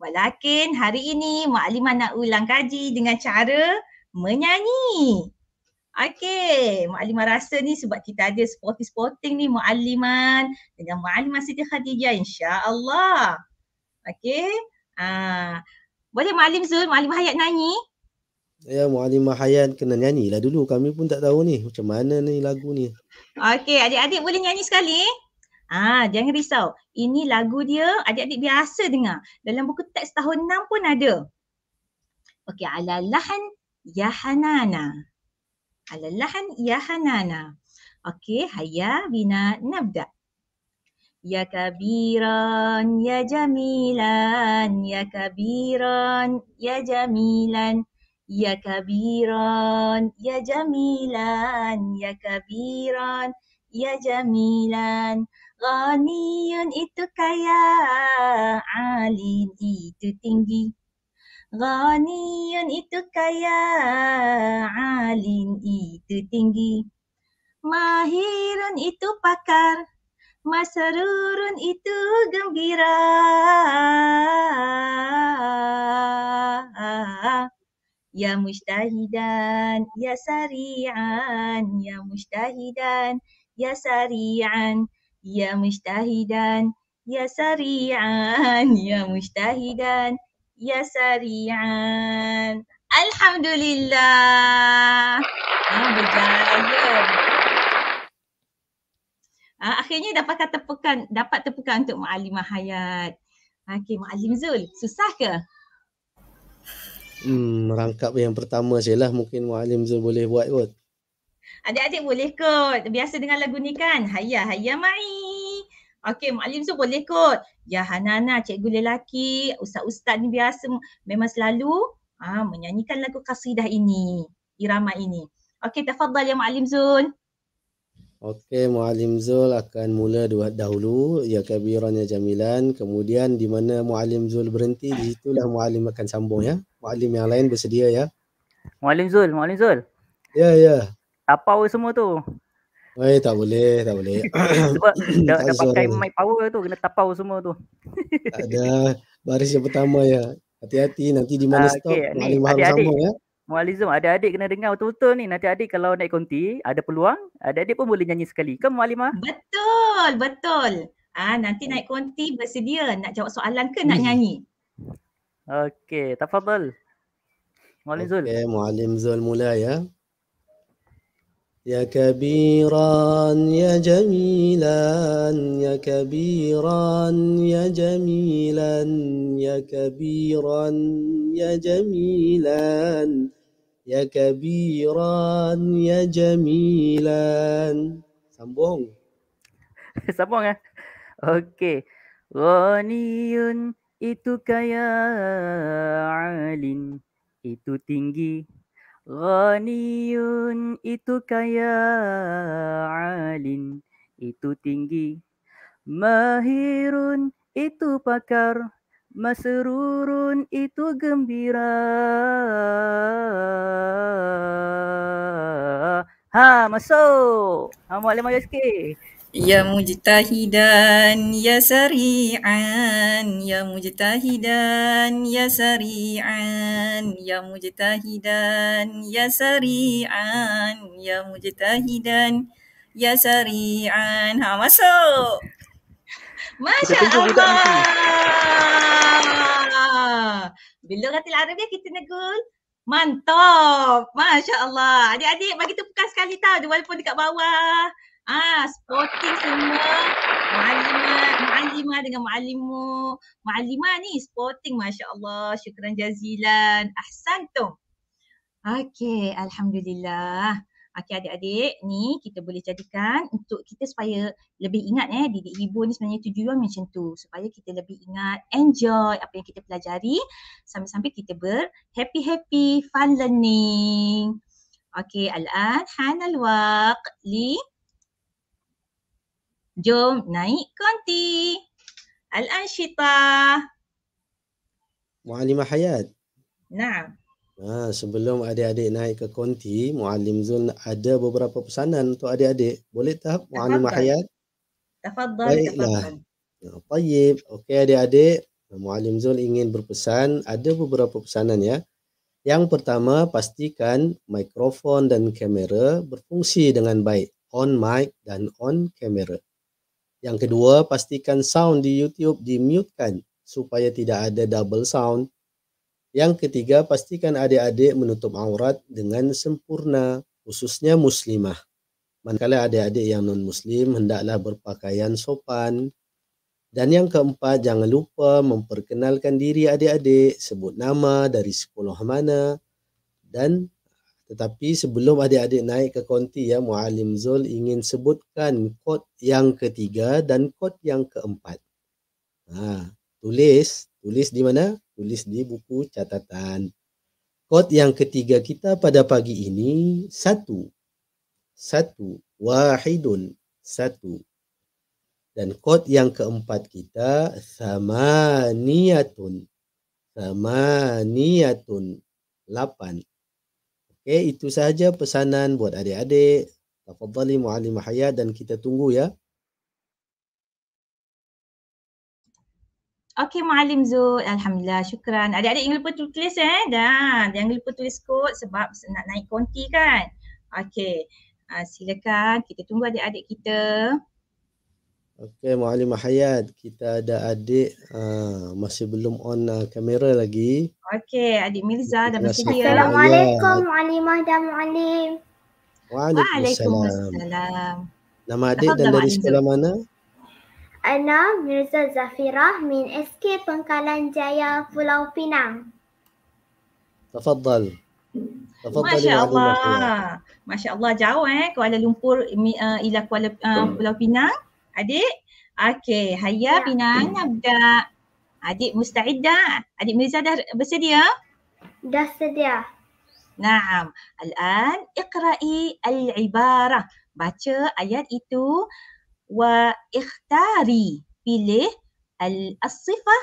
Walakin hari ini Mak Alimah nak ulang kaji dengan cara menyanyi. Okey, Mak Alimah rasa ni sebab kita ada sporty sporting ni Mak Aliman dengan Mak Alimah Siti Khadijah insya-Allah. Okey. Ah, boleh Mak Alim Zul, Mak Alimah Hayat nyanyi? Ya, Mak Alimah Hayat kena nyanyilah dulu. Kami pun tak tahu ni macam mana ni lagu ni. Okey, adik-adik boleh nyanyi sekali? Ah, jangan risau. Ini lagu dia adik-adik biasa dengar. Dalam buku teks tahun 6 pun ada. Okey, alalahan ya hanana. Alalahan ya hanana. Okey, hayya bina nabda. Ya kabiran, ya jamilan, ya kabiran, ya jamilan. Ya kabiran, ya jamilan, ya kabiran, ya jamilan. Ya kabiran, ya jamilan. Ghaniyun itu kaya, alim itu tinggi. Ghaniyun itu kaya, alim itu tinggi. Mahirun itu pakar, masrurun itu gembira. Ya mustahidan, ya sari'an, ya mustahidan, ya sari'an. Ya sari'an. Ya mujtahidan Ya sari'an Ya mujtahidan Ya sari'an Alhamdulillah ah, Berjaya ah, Akhirnya dapatkan tepukan Dapat tepukan untuk mualimah hayat, Okay mualim Zul Susah ke? Hmm, rangkap yang pertama je Mungkin mualim Zul boleh buat kot Adik-adik boleh kot. Biasa dengan lagu ni kan? Haya, haya mai. Okey, maklum so boleh kot. Ya Hanana, cikgu lelaki, ustaz-ustaz ni biasa memang selalu ah ha, menyanyikan lagu kasidah ini, irama ini. Okey, tafadhal ya Muallim Zul. Okey, Muallim Zul akan mula dahulu ya kabiran ya jamilan. Kemudian di mana Muallim Zul berhenti, di situlah Muallim akan sambung ya. Muallim yang lain bersedia ya. Muallim Zul, Muallim Zul. Ya, ya tapau semua tu. Wei, tak boleh, tak boleh. Sebab dah, dah pakai mic power tu kena tapau semua tu. tak ada baris yang pertama ya. Hati-hati nanti di mana ah, stop. Okay, mahal sama ya. Mualizum, ada adik kena dengar betul-betul ni. Nanti adik kalau naik konti, ada peluang. Ada adik pun boleh nyanyi sekali. Kan Mualimah? Betul, betul. Ah nanti naik konti bersedia nak jawab soalan ke nak hmm. nyanyi? Okey, tafadhal. Mualim Zul. Okey, Mualim Zul mula ya. يا كبيرا يا جميلا يا كبيرا يا جميلا يا كبيرا يا جميلا يا كبيرا يا جميلا سامبونغ سامبونغ اوكي غني itu kaya alin itu tinggi Ghaniyun itu kaya alin itu tinggi Mahirun itu pakar Masrurun itu gembira Ha masuk Ha boleh maju sikit Ya mujtahidan ya sari'an ya mujtahidan ya sari'an ya mujtahidan ya sari'an ya mujtahidan ya sari'an ha masuk Masya Allah. Bila kata lah Arab dia kita negul. Mantap. Masya Allah. Adik-adik bagi tepukan sekali tau. Walaupun dekat bawah. Ah, sporting semua. Ma'alimah, ma'alimah dengan ma'alimu. Ma'alimah ni sporting, Masya Allah. Syukran jazilan. Ahsan tu. Okay, Alhamdulillah. Okay, adik-adik ni kita boleh jadikan untuk kita supaya lebih ingat eh. Didik ibu ni sebenarnya tujuan macam tu. Supaya kita lebih ingat, enjoy apa yang kita pelajari. Sambil-sambil kita ber happy-happy, fun learning. Okay, al-an hanal waq li Jom naik konti. Al-Anshita. Mu'alimah Hayat. Naam. Ha, sebelum adik-adik naik ke konti, Mu'alim Zul ada beberapa pesanan untuk adik-adik. Boleh tak Mu'alimah Hayat? Tafadhal. Baiklah. Tayyib. Ha, Okey adik-adik. Mu'alim Zul ingin berpesan. Ada beberapa pesanan ya. Yang pertama, pastikan mikrofon dan kamera berfungsi dengan baik. On mic dan on camera. Yang kedua, pastikan sound di YouTube dimutekan supaya tidak ada double sound. Yang ketiga, pastikan adik-adik menutup aurat dengan sempurna, khususnya muslimah. Manakala adik-adik yang non-muslim hendaklah berpakaian sopan. Dan yang keempat, jangan lupa memperkenalkan diri adik-adik, sebut nama dari sekolah mana dan tetapi sebelum adik-adik naik ke konti ya Mu'alim Zul ingin sebutkan kod yang ketiga dan kod yang keempat. Ha, tulis, tulis di mana? Tulis di buku catatan. Kod yang ketiga kita pada pagi ini satu. Satu. Wahidun. Satu. Dan kod yang keempat kita samaniyatun. Samaniyatun. Lapan. Okay, itu sahaja pesanan buat adik-adik. Tafadhali muallim hayat dan kita tunggu ya. Okay, muallim Zul. Alhamdulillah, syukran. Adik-adik jangan lupa tulis eh. Dah, jangan lupa tulis kod sebab nak naik konti kan. Okay, Uh, ah, silakan kita tunggu adik-adik kita. Okey, Mu'ali Mahayat. Kita ada adik uh, masih belum on uh, kamera lagi. Okey, adik Mirza dah bersedia. Assalamualaikum Mu'ali Mahdam Mu'ali. Waalaikumsalam. Nama adik dan dari sekolah mana? Ana Mirza Zafirah min SK Pengkalan Jaya Pulau Pinang. Tafadhal. Tafadhal Masya Allah. Masya Allah jauh eh Kuala Lumpur uh, ila Kuala uh, Pulau Pinang. Adik? Okey, Haya ya. Pinang hmm. Abda. Adik Mustaida. Adik Mirza dah bersedia? Dah sedia. Naam. Al-an ikra'i al-ibarah. Baca ayat itu wa ikhtari pilih al-sifah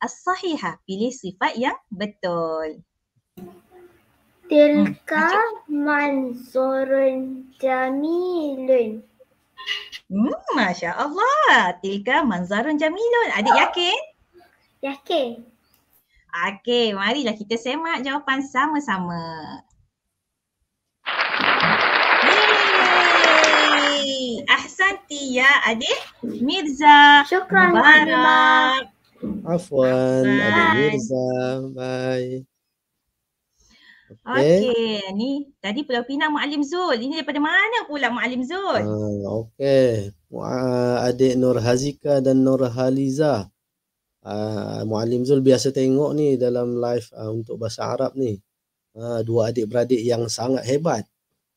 as-sahihah. Pilih sifat yang betul. Tilka hmm. manzurun jamilun. Hmm, Masya Allah. Tilka manzarun jamilun. Adik yakin? Yakin. Okey, marilah kita semak jawapan sama-sama. Ahsanti ya adik Mirza. Syukran. Mubarak. Afwan, Bye. adik Mirza. Bye. Okey, eh? ni tadi Pulau Pinang Mak Alim Zul. Ini daripada mana pula Mak Alim Zul? Uh, Okey. Adik Nur Hazika dan Nur Haliza. Uh, Mak Alim Zul biasa tengok ni dalam live uh, untuk bahasa Arab ni. Uh, dua adik-beradik yang sangat hebat.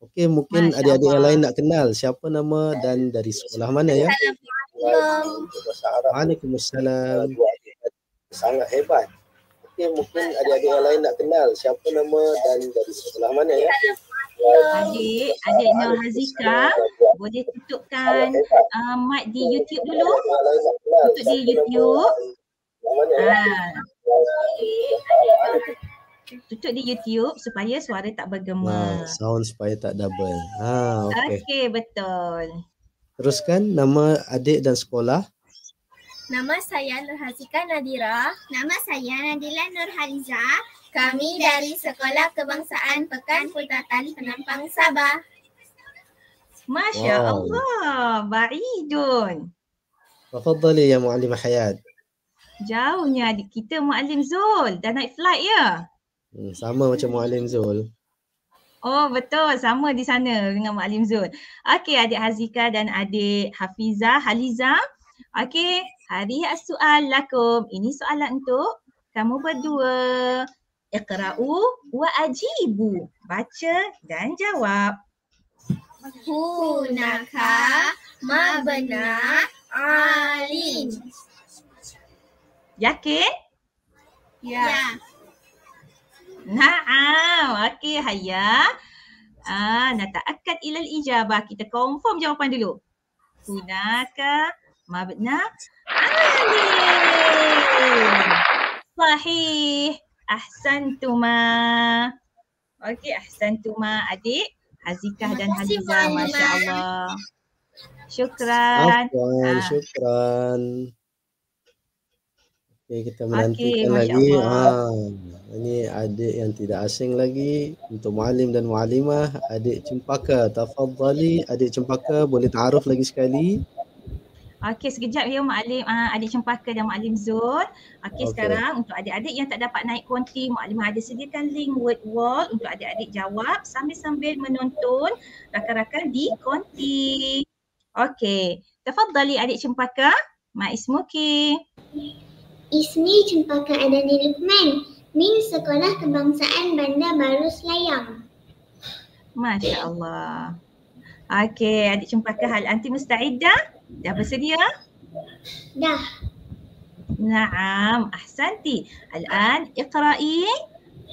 Okey, mungkin adik-adik yang lain nak kenal siapa nama dan dari sekolah mana ya? Assalamualaikum. Waalaikumsalam. Dua adik-beradik sangat hebat yang mungkin adik-adik yang lain nak kenal siapa nama dan dari sebelah mana ya. Adik, adik Nur Hazika boleh tutupkan uh, mic di YouTube dulu. Tutup di YouTube. Ha. Tutup di YouTube supaya suara tak bergema. Ha, sound supaya tak double. Ah, okey okay, betul. Teruskan nama adik dan sekolah. Nama saya Nurhazika Nadira. Nama saya Nadila Nurhaliza. Kami dari Sekolah Kebangsaan Pekan Putatali Penampang Sabah. Masya wow. Allah, baidun. Tafadhali ya mualim Hayat. Jauhnya adik kita mualim Zul. Dah naik flight ya? Hmm, sama macam mualim Zul. Oh betul sama di sana dengan mualim Zul. Okey adik Hazika dan adik Hafiza, Haliza. Okey Hari as lakum. Ini soalan untuk kamu berdua. Iqra'u wa ajibu. Baca dan jawab. Hunaka mabna alim. Yakin? Ya. ya. Naam. Okey, hayya. Ah, tak akad ilal ijabah. Kita confirm jawapan dulu. Hunaka mabitnya alim. Sahih. Ahsan tuma. Okey, ahsan tuma adik. Hazikah dan Hazizah, Masya Allah. Syukran. Afan, ah. ha. syukran. Okay, kita menantikan okay, lagi. Ha, ini adik yang tidak asing lagi untuk mualim dan mualimah. Adik Cempaka, tafadhali. Adik Cempaka boleh taaruf lagi sekali. Ya, Okey sekejap ya Mak Alim, uh, Adik Cempaka dan Mak Alim Zul. Okey okay. sekarang untuk adik-adik yang tak dapat naik konti, Mak Alim ada sediakan link word wall untuk adik-adik jawab sambil-sambil menonton rakan-rakan di konti. Okey. Tafadhali Adik Cempaka. Mak Ismuki. Ismi Cempaka ada di Rukman. Min Sekolah Kebangsaan Bandar Baru Selayang. Masya Allah. Okey, adik cempaka hal anti mustaidah? Dah bersedia? Dah. Naam, ahsanti. Al-an iqra'i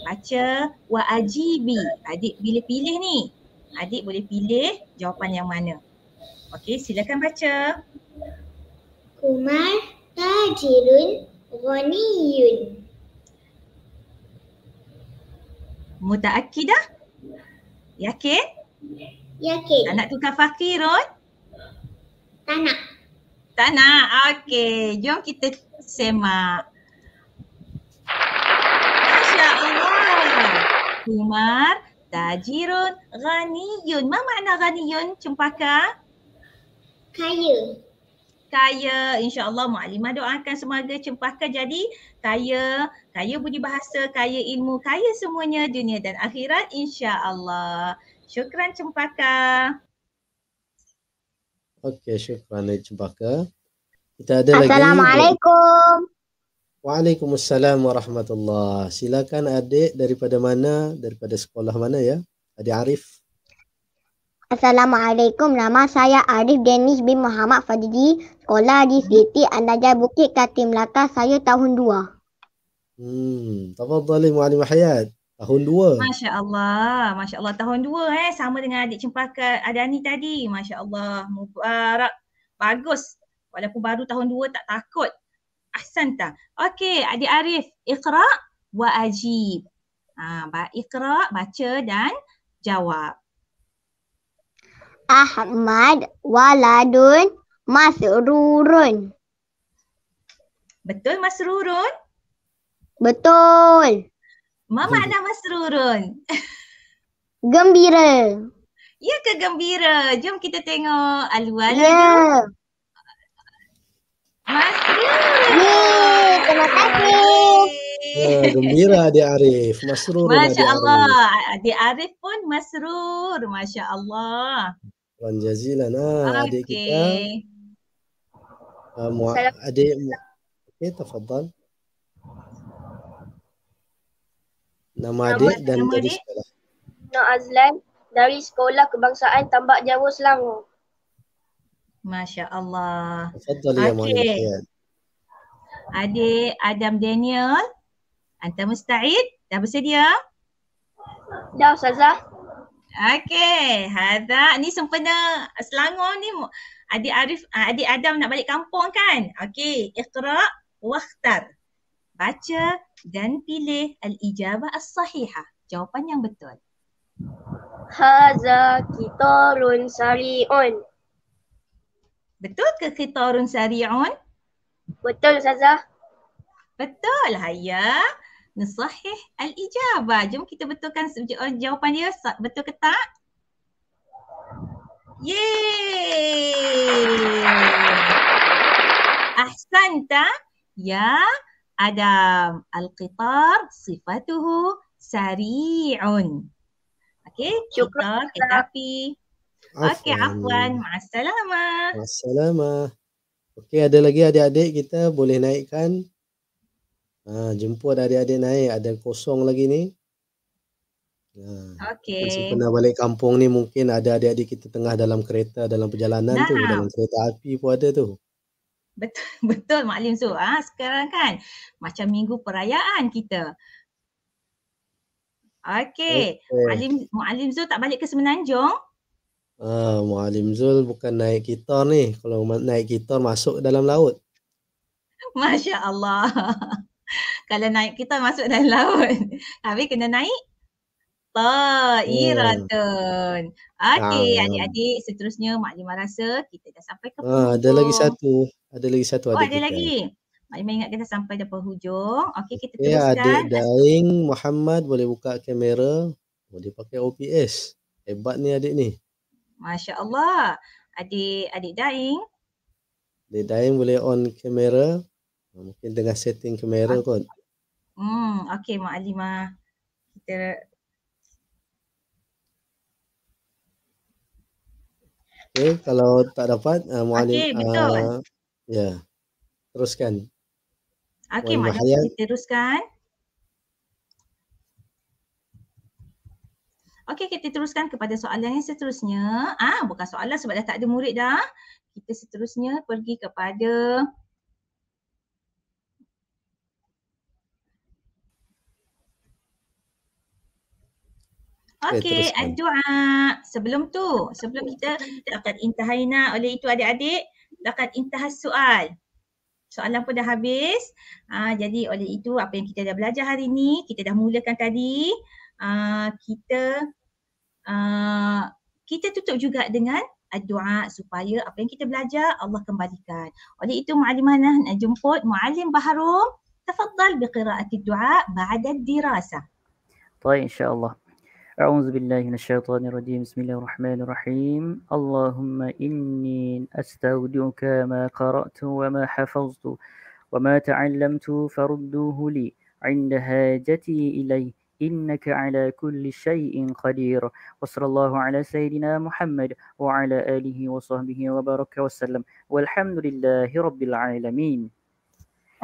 baca wa ajibi. Adik boleh pilih ni. Adik boleh pilih jawapan yang mana. Okey, silakan baca. Kumar tajirun ghaniyun. Mutaakidah? Yakin? Yakin. Anak tukar fakirun? Tak nak. Tak Okey. Jom kita semak. Masya Allah. Kumar, Tajirun, Ghaniyun. Mama makna Ghaniyun? Cempaka? Kaya. Kaya. Insya Allah InsyaAllah Mu'alimah doakan semoga cempaka jadi kaya. Kaya budi bahasa, kaya ilmu, kaya semuanya dunia dan akhirat. Insya InsyaAllah. Syukran cempaka. Okey, syukran Cempaka. Kita ada Assalamualaikum. lagi. Assalamualaikum. Waalaikumsalam warahmatullah. Silakan adik daripada mana? Daripada sekolah mana ya? Adik Arif. Assalamualaikum. Nama saya Arif Denis bin Muhammad Fadidi. Sekolah di hmm. Siti Andaja Bukit Kati Melaka. Saya tahun 2. Hmm. Tafadhali Mu'alim Hayat. Tahun dua. Masya Allah. Masya Allah. Tahun dua eh. Sama dengan adik cempaka Adani tadi. Masya Allah. Mubarak. Bagus. Walaupun baru tahun dua tak takut. Ahsan tak? Okey. Adik Arif. Ikhra wa ajib. Ha, ikhra baca dan jawab. Ahmad waladun masrurun. Betul masrurun? Betul. Mama Anak Masrurun. Gembira. Ya ke gembira? Jom kita tengok alu-alu. Ya. Masrurun. Ye, terima kasih. Ya, gembira Adik Arif. Masrurun Masya Allah. Arif. Adik Arif pun Masrur. Masya Allah. Puan Jazilan ah, okay. adik kita. Uh, adik. Okay, tafadhal. Nama adik dan nama dari sekolah. Nur Azlan dari Sekolah Kebangsaan Tambak Jawa Selangor. Masya Allah. Okay. Adik Adam Daniel. Anta Musta'id. Dah bersedia? Dah Ustazah. Okey. Hada. Ni sempena Selangor ni. Adik Arif, ah, adik Adam nak balik kampung kan? Okay. Ikhtara. Waktar. Baca dan pilih al-ijabah as-sahihah, jawapan yang betul. Haza kitarun sari'un. Betul ke kitarun sari'un? Betul Ustazah. Betul Haya. Nasahih al-ijabah. Jom kita betulkan jawapan dia. Betul ke tak? Yeay! Ahsan tak? Ya. Adam, al-qitar sifatuhu sari'un. Okey, kita tetapi. Okey, afwan. Ma'assalama. Ma'assalama. Okey, ada lagi adik-adik kita boleh naikkan. Ha, jemput adik-adik naik. Ada kosong lagi ni. Ha, okay. Masih pernah balik kampung ni mungkin ada adik-adik kita tengah dalam kereta dalam perjalanan nah. tu dalam kereta api pun ada tu. Betul, betul Mak Lim Su. Ha, ah, sekarang kan macam minggu perayaan kita. Okey, okay. Mak Mak Lim Zul tak balik ke Semenanjung? Ah, Mak Lim Zul bukan naik kitor ni. Kalau naik kitor masuk dalam laut. Masya Allah. Kalau naik kita masuk dalam laut. Tapi kena naik Ta'iratun. Hmm. Okey, adik-adik seterusnya Mak Lim rasa kita dah sampai ke ah, Ada lagi satu. Ada lagi satu oh, ada. Oh, ada lagi. Mari ingat kita sampai dapat hujung. Okey, kita ya, teruskan. Ya, adik Daing Muhammad boleh buka kamera. Boleh pakai OPS. Hebat ni adik ni. Masya Allah. Adik, adik Daing. Adik Daing boleh on kamera. Ha, mungkin dengan setting kamera okay. kot. Hmm, okey Mak Alimah. Kita Okay, kalau tak dapat, uh, Mualim, okay, Uh, Ya. Teruskan. Okey, Mak Dr. teruskan. Okey, kita teruskan kepada soalan yang seterusnya. Ah, bukan soalan sebab dah tak ada murid dah. Kita seterusnya pergi kepada Okey, okay, Adua. Sebelum tu, sebelum kita dapat intahaina oleh itu adik-adik, Lakat intihas soal. Soalan pun dah habis. Ha, jadi oleh itu apa yang kita dah belajar hari ini, kita dah mulakan tadi, ha, kita ha, kita tutup juga dengan doa supaya apa yang kita belajar Allah kembalikan. Oleh itu Ma'alimana nak jemput Mu'alim Baharum tafadhal biqiraati doa ba'da dirasa. Baik Insyaallah. أعوذ بالله من الشيطان الرجيم بسم الله الرحمن الرحيم اللهم إني أستودعك ما قرأت وما حفظت وما تعلمت فرده لي عند حاجتي إليه إنك على كل شيء قدير وصلى الله على سيدنا محمد وعلى آله وصحبه وبارك وسلم والحمد لله رب العالمين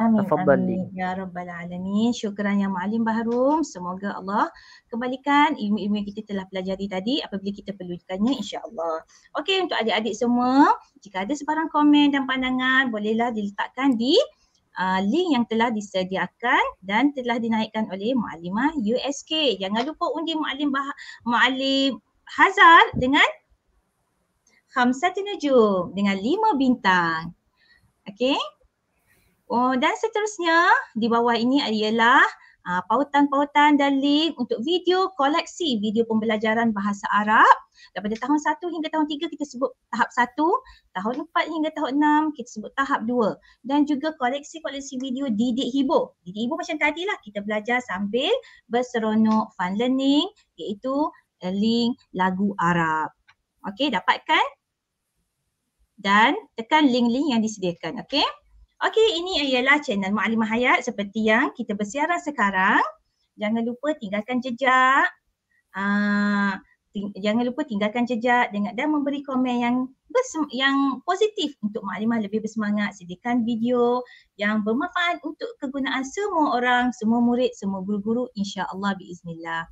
Amin. Amin. Ya Rabbal Alamin. Syukran ya Ma'alim Baharum. Semoga Allah kembalikan ilmu-ilmu yang kita telah pelajari tadi apabila kita perlukannya insyaAllah. Okey untuk adik-adik semua, jika ada sebarang komen dan pandangan bolehlah diletakkan di uh, link yang telah disediakan dan telah dinaikkan oleh Mu'alimah USK. Jangan lupa undi Mu'alim, bah- Mu'alim Hazar dengan Khamsatun jum dengan lima bintang. Okay. Oh, dan seterusnya di bawah ini ialah uh, pautan-pautan dan link untuk video koleksi video pembelajaran bahasa Arab daripada tahun 1 hingga tahun 3 kita sebut tahap 1, tahun 4 hingga tahun 6 kita sebut tahap 2 dan juga koleksi-koleksi video didik hibo. Didik hibo macam tadi lah kita belajar sambil berseronok fun learning iaitu eh, link lagu Arab. Okey dapatkan dan tekan link-link yang disediakan. Okey. Okey, ini ialah channel Maklimah Hayat seperti yang kita bersiaran sekarang. Jangan lupa tinggalkan jejak. Uh, ting- jangan lupa tinggalkan jejak dengan dan memberi komen yang yang positif untuk Maklimah lebih bersemangat. Sediakan video yang bermanfaat untuk kegunaan semua orang, semua murid, semua guru-guru insya biiznillah.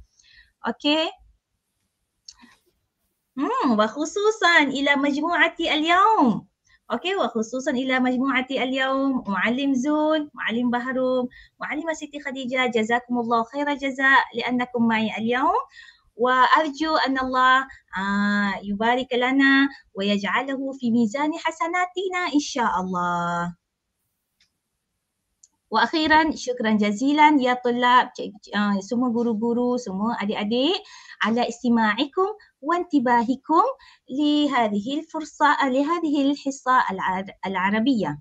Okey. Hmm, wa khususan ila majmu'ati al-yaum. Okey, وخصوصا الى مجموعتي اليوم معلم زون، معلم بهروم، معلمه ستي خديجه جزاكم الله خير الجزاء لانكم معي اليوم وارجو ان الله يبارك لنا ويجعله في ميزان حسناتنا ان شاء الله. واخيرا شكرا جزيلا يا طلاب سمو غورو غورو سمو ادي ادي على استماعكم وانتباهكم لهذه الفرصة لهذه الحصة العربية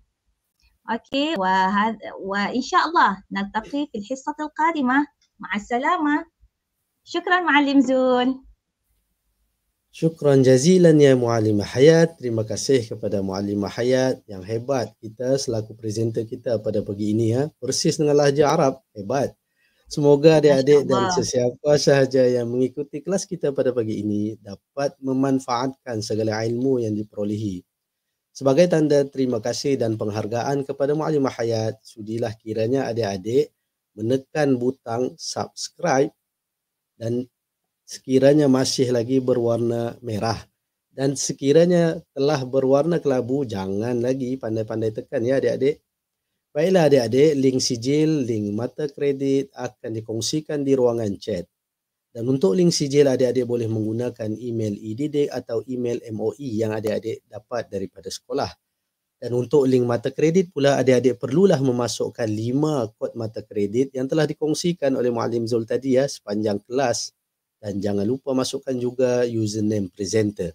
أوكي وهذا وإن شاء الله نلتقي في الحصة القادمة مع السلامة شكرا معلم زول شكرا جزيلا يا معلمة حياة terima kasih kepada معلمة حياة yang hebat kita selaku presenter kita pada pagi ini ya persis dengan lahja Arab hebat Semoga adik-adik dan sesiapa sahaja yang mengikuti kelas kita pada pagi ini dapat memanfaatkan segala ilmu yang diperolehi. Sebagai tanda terima kasih dan penghargaan kepada Ma'alimah Hayat, sudilah kiranya adik-adik menekan butang subscribe dan sekiranya masih lagi berwarna merah dan sekiranya telah berwarna kelabu jangan lagi pandai-pandai tekan ya adik-adik Baiklah adik-adik, link sijil, link mata kredit akan dikongsikan di ruangan chat. Dan untuk link sijil, adik-adik boleh menggunakan email IDD atau email MOE yang adik-adik dapat daripada sekolah. Dan untuk link mata kredit pula, adik-adik perlulah memasukkan lima kod mata kredit yang telah dikongsikan oleh Mualim Zul tadi ya sepanjang kelas. Dan jangan lupa masukkan juga username presenter.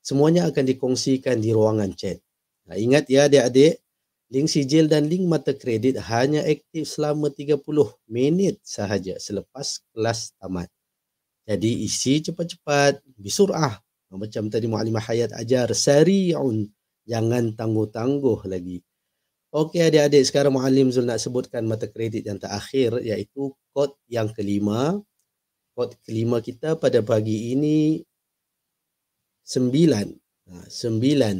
Semuanya akan dikongsikan di ruangan chat. Nah, ingat ya adik-adik, Link sijil dan link mata kredit hanya aktif selama 30 minit sahaja selepas kelas tamat. Jadi isi cepat-cepat, bisurah. Macam tadi Mu'alimah Hayat ajar, sari'un. Jangan tangguh-tangguh lagi. Okey adik-adik, sekarang Mu'alim Zul nak sebutkan mata kredit yang terakhir iaitu kod yang kelima. Kod kelima kita pada pagi ini sembilan. Sembilan,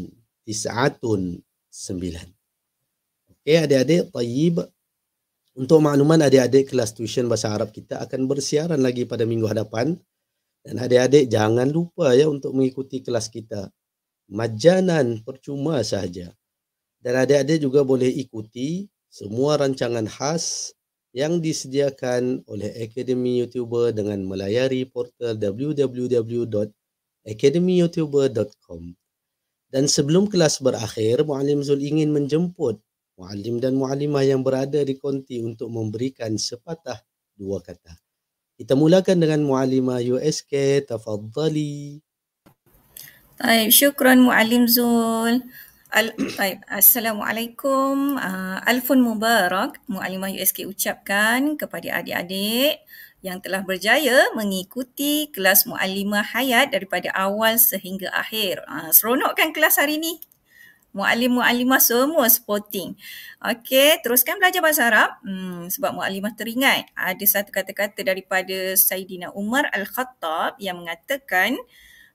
tisatun sembilan. Eh adik-adik, tayyib. Untuk makluman adik-adik kelas tuition bahasa Arab kita akan bersiaran lagi pada minggu hadapan. Dan adik-adik jangan lupa ya untuk mengikuti kelas kita. Majanan percuma sahaja. Dan adik-adik juga boleh ikuti semua rancangan khas yang disediakan oleh Akademi Youtuber dengan melayari portal www.academyyoutuber.com. Dan sebelum kelas berakhir, Mu'alim Zul ingin menjemput muallim dan muallimah yang berada di konti untuk memberikan sepatah dua kata. Kita mulakan dengan muallimah USK, tafadhali. Baik, syukran muallim Zul. Al- Taib, Assalamualaikum. Uh, Alfun Mubarak, muallimah USK ucapkan kepada adik-adik yang telah berjaya mengikuti kelas muallimah hayat daripada awal sehingga akhir. Uh, ah, seronok kan kelas hari ini? Mu'alim-mu'alimah semua supporting. Okey, teruskan belajar bahasa Arab. Hmm, sebab mu'alimah teringat ada satu kata-kata daripada Saidina Umar Al-Khattab yang mengatakan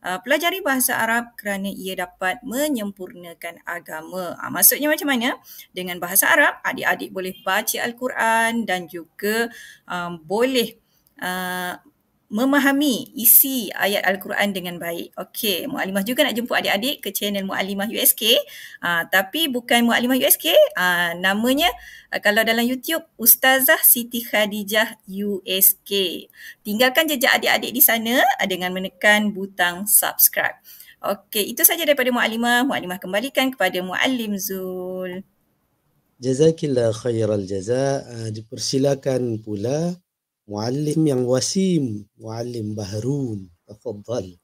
uh, pelajari bahasa Arab kerana ia dapat menyempurnakan agama. Uh, maksudnya macam mana? Dengan bahasa Arab, adik-adik boleh baca Al-Quran dan juga um, boleh uh, memahami isi ayat Al-Quran dengan baik. Okey, Mu'alimah juga nak jemput adik-adik ke channel Mu'alimah USK. Aa, ah, tapi bukan Mu'alimah USK, aa, ah, namanya ah, kalau dalam YouTube, Ustazah Siti Khadijah USK. Tinggalkan jejak adik-adik di sana dengan menekan butang subscribe. Okey, itu saja daripada Mu'alimah. Mu'alimah kembalikan kepada Mu'alim Zul. Jazakillah khairal jaza. Dipersilakan pula Muallim yang wasim, muallim baharun. Tafadhal.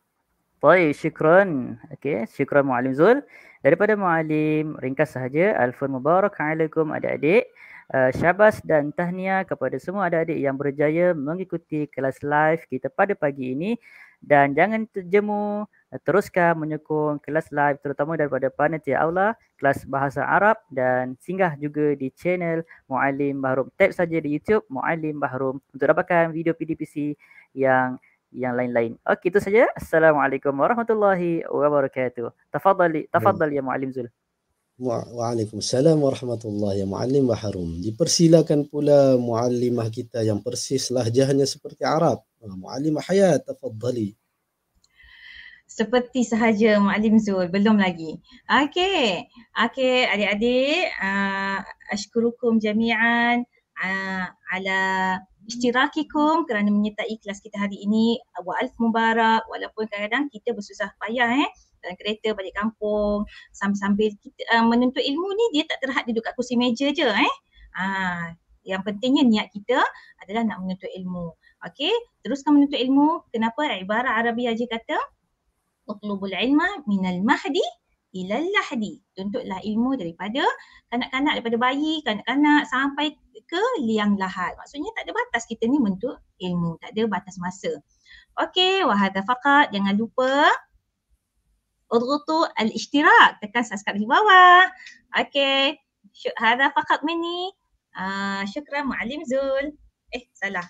Baik, syukran. Okey, syukran Muallim Zul. Daripada Muallim, ringkas sahaja, Alfun Mubarak alaikum adik-adik. Uh, syabas dan tahniah kepada semua adik-adik yang berjaya mengikuti kelas live kita pada pagi ini. Dan jangan terjemur teruskan menyokong kelas live terutama daripada Panitia Aula, kelas Bahasa Arab dan singgah juga di channel Muallim Bahrum. Tap saja di YouTube Muallim Bahrum untuk dapatkan video PDPC yang yang lain-lain. Okey itu saja. Assalamualaikum warahmatullahi wabarakatuh. Tafadhali, tafadhali ya Muallim Zul. Waalaikumsalam warahmatullahi Muallim Bahrum. Dipersilakan pula muallimah kita yang persis lahjahnya seperti Arab. Muallimah Hayat, tafadhali seperti sahaja Mak Maklim Zul, belum lagi. Okey, okey adik-adik, uh, ashkurukum jami'an uh, ala istirakikum kerana menyertai kelas kita hari ini. Wa alf mubarak, walaupun kadang-kadang kita bersusah payah eh dalam kereta balik kampung sambil-sambil kita, uh, menuntut ilmu ni dia tak terhad duduk kat kursi meja je eh. Uh, yang pentingnya niat kita adalah nak menuntut ilmu. Okey, teruskan menuntut ilmu. Kenapa? Ibarat Arabi Haji kata, utlubul ilma minal mahdi ila lahdi. Tuntutlah ilmu daripada kanak-kanak, daripada bayi, kanak-kanak sampai ke liang lahat. Maksudnya tak ada batas kita ni bentuk ilmu, tak ada batas masa. Okey, wahada faqat. Jangan lupa urutu al-ishtirak. Tekan subscribe di bawah. Okey, hada faqat mini. Uh, ah, syukran Mu'alim Zul. Eh, salah.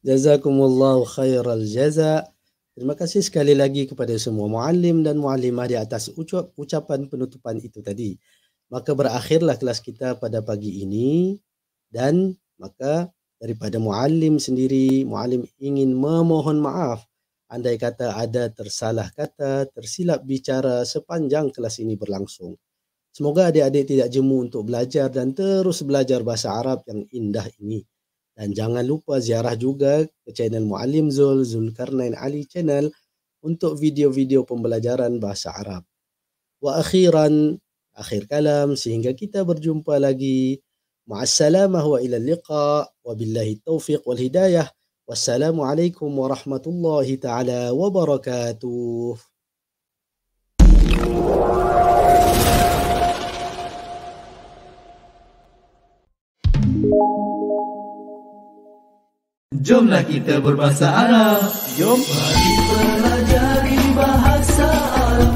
جزاكم الله خير الجزاء Terima kasih sekali lagi kepada semua muallim dan muallimah di atas ucap, ucapan penutupan itu tadi. Maka berakhirlah kelas kita pada pagi ini dan maka daripada muallim sendiri, muallim ingin memohon maaf andai kata ada tersalah kata, tersilap bicara sepanjang kelas ini berlangsung. Semoga adik-adik tidak jemu untuk belajar dan terus belajar bahasa Arab yang indah ini. Dan jangan lupa ziarah juga ke channel Muallim Zul Zulkarnain Ali channel untuk video-video pembelajaran bahasa Arab. Wa akhiran, akhir kalam sehingga kita berjumpa lagi. Ma'assalamah wa ila liqa wa billahi taufiq wal hidayah. Wassalamualaikum warahmatullahi taala wabarakatuh. Thank you. Jomlah kita berbahasa Arab. Jom. Mari pelajari bahasa Arab.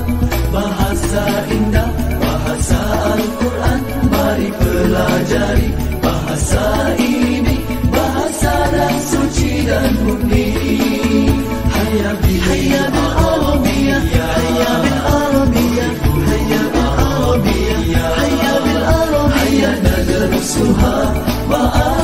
Bahasa indah, bahasa Al-Quran. Mari pelajari bahasa ini. Bahasa yang suci dan murni. Hayya bil Arabiyya. Hayya bil Arabiyya. Hayya bil Arabiyya. Hayya bil Ma'ala.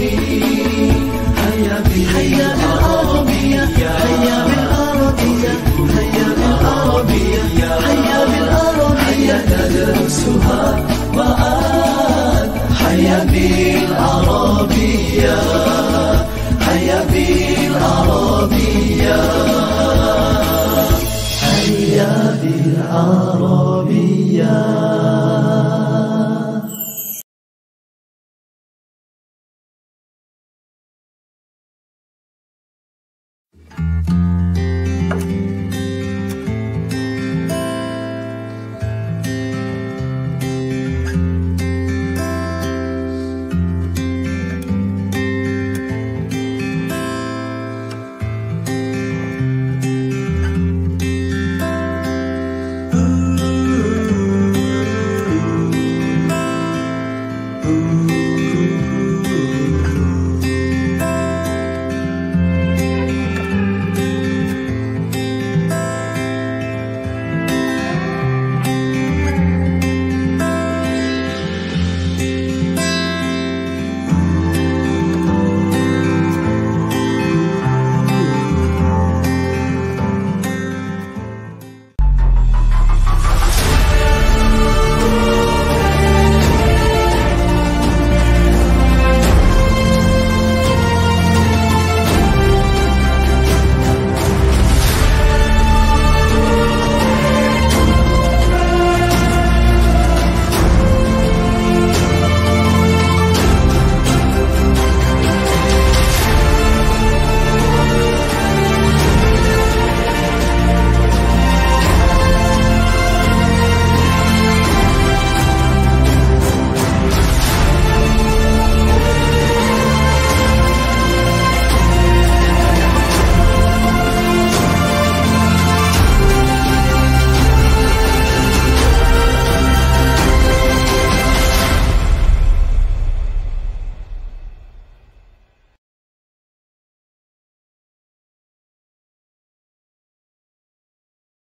هي تدرسها معا حيا بالعربية حيا بالعربية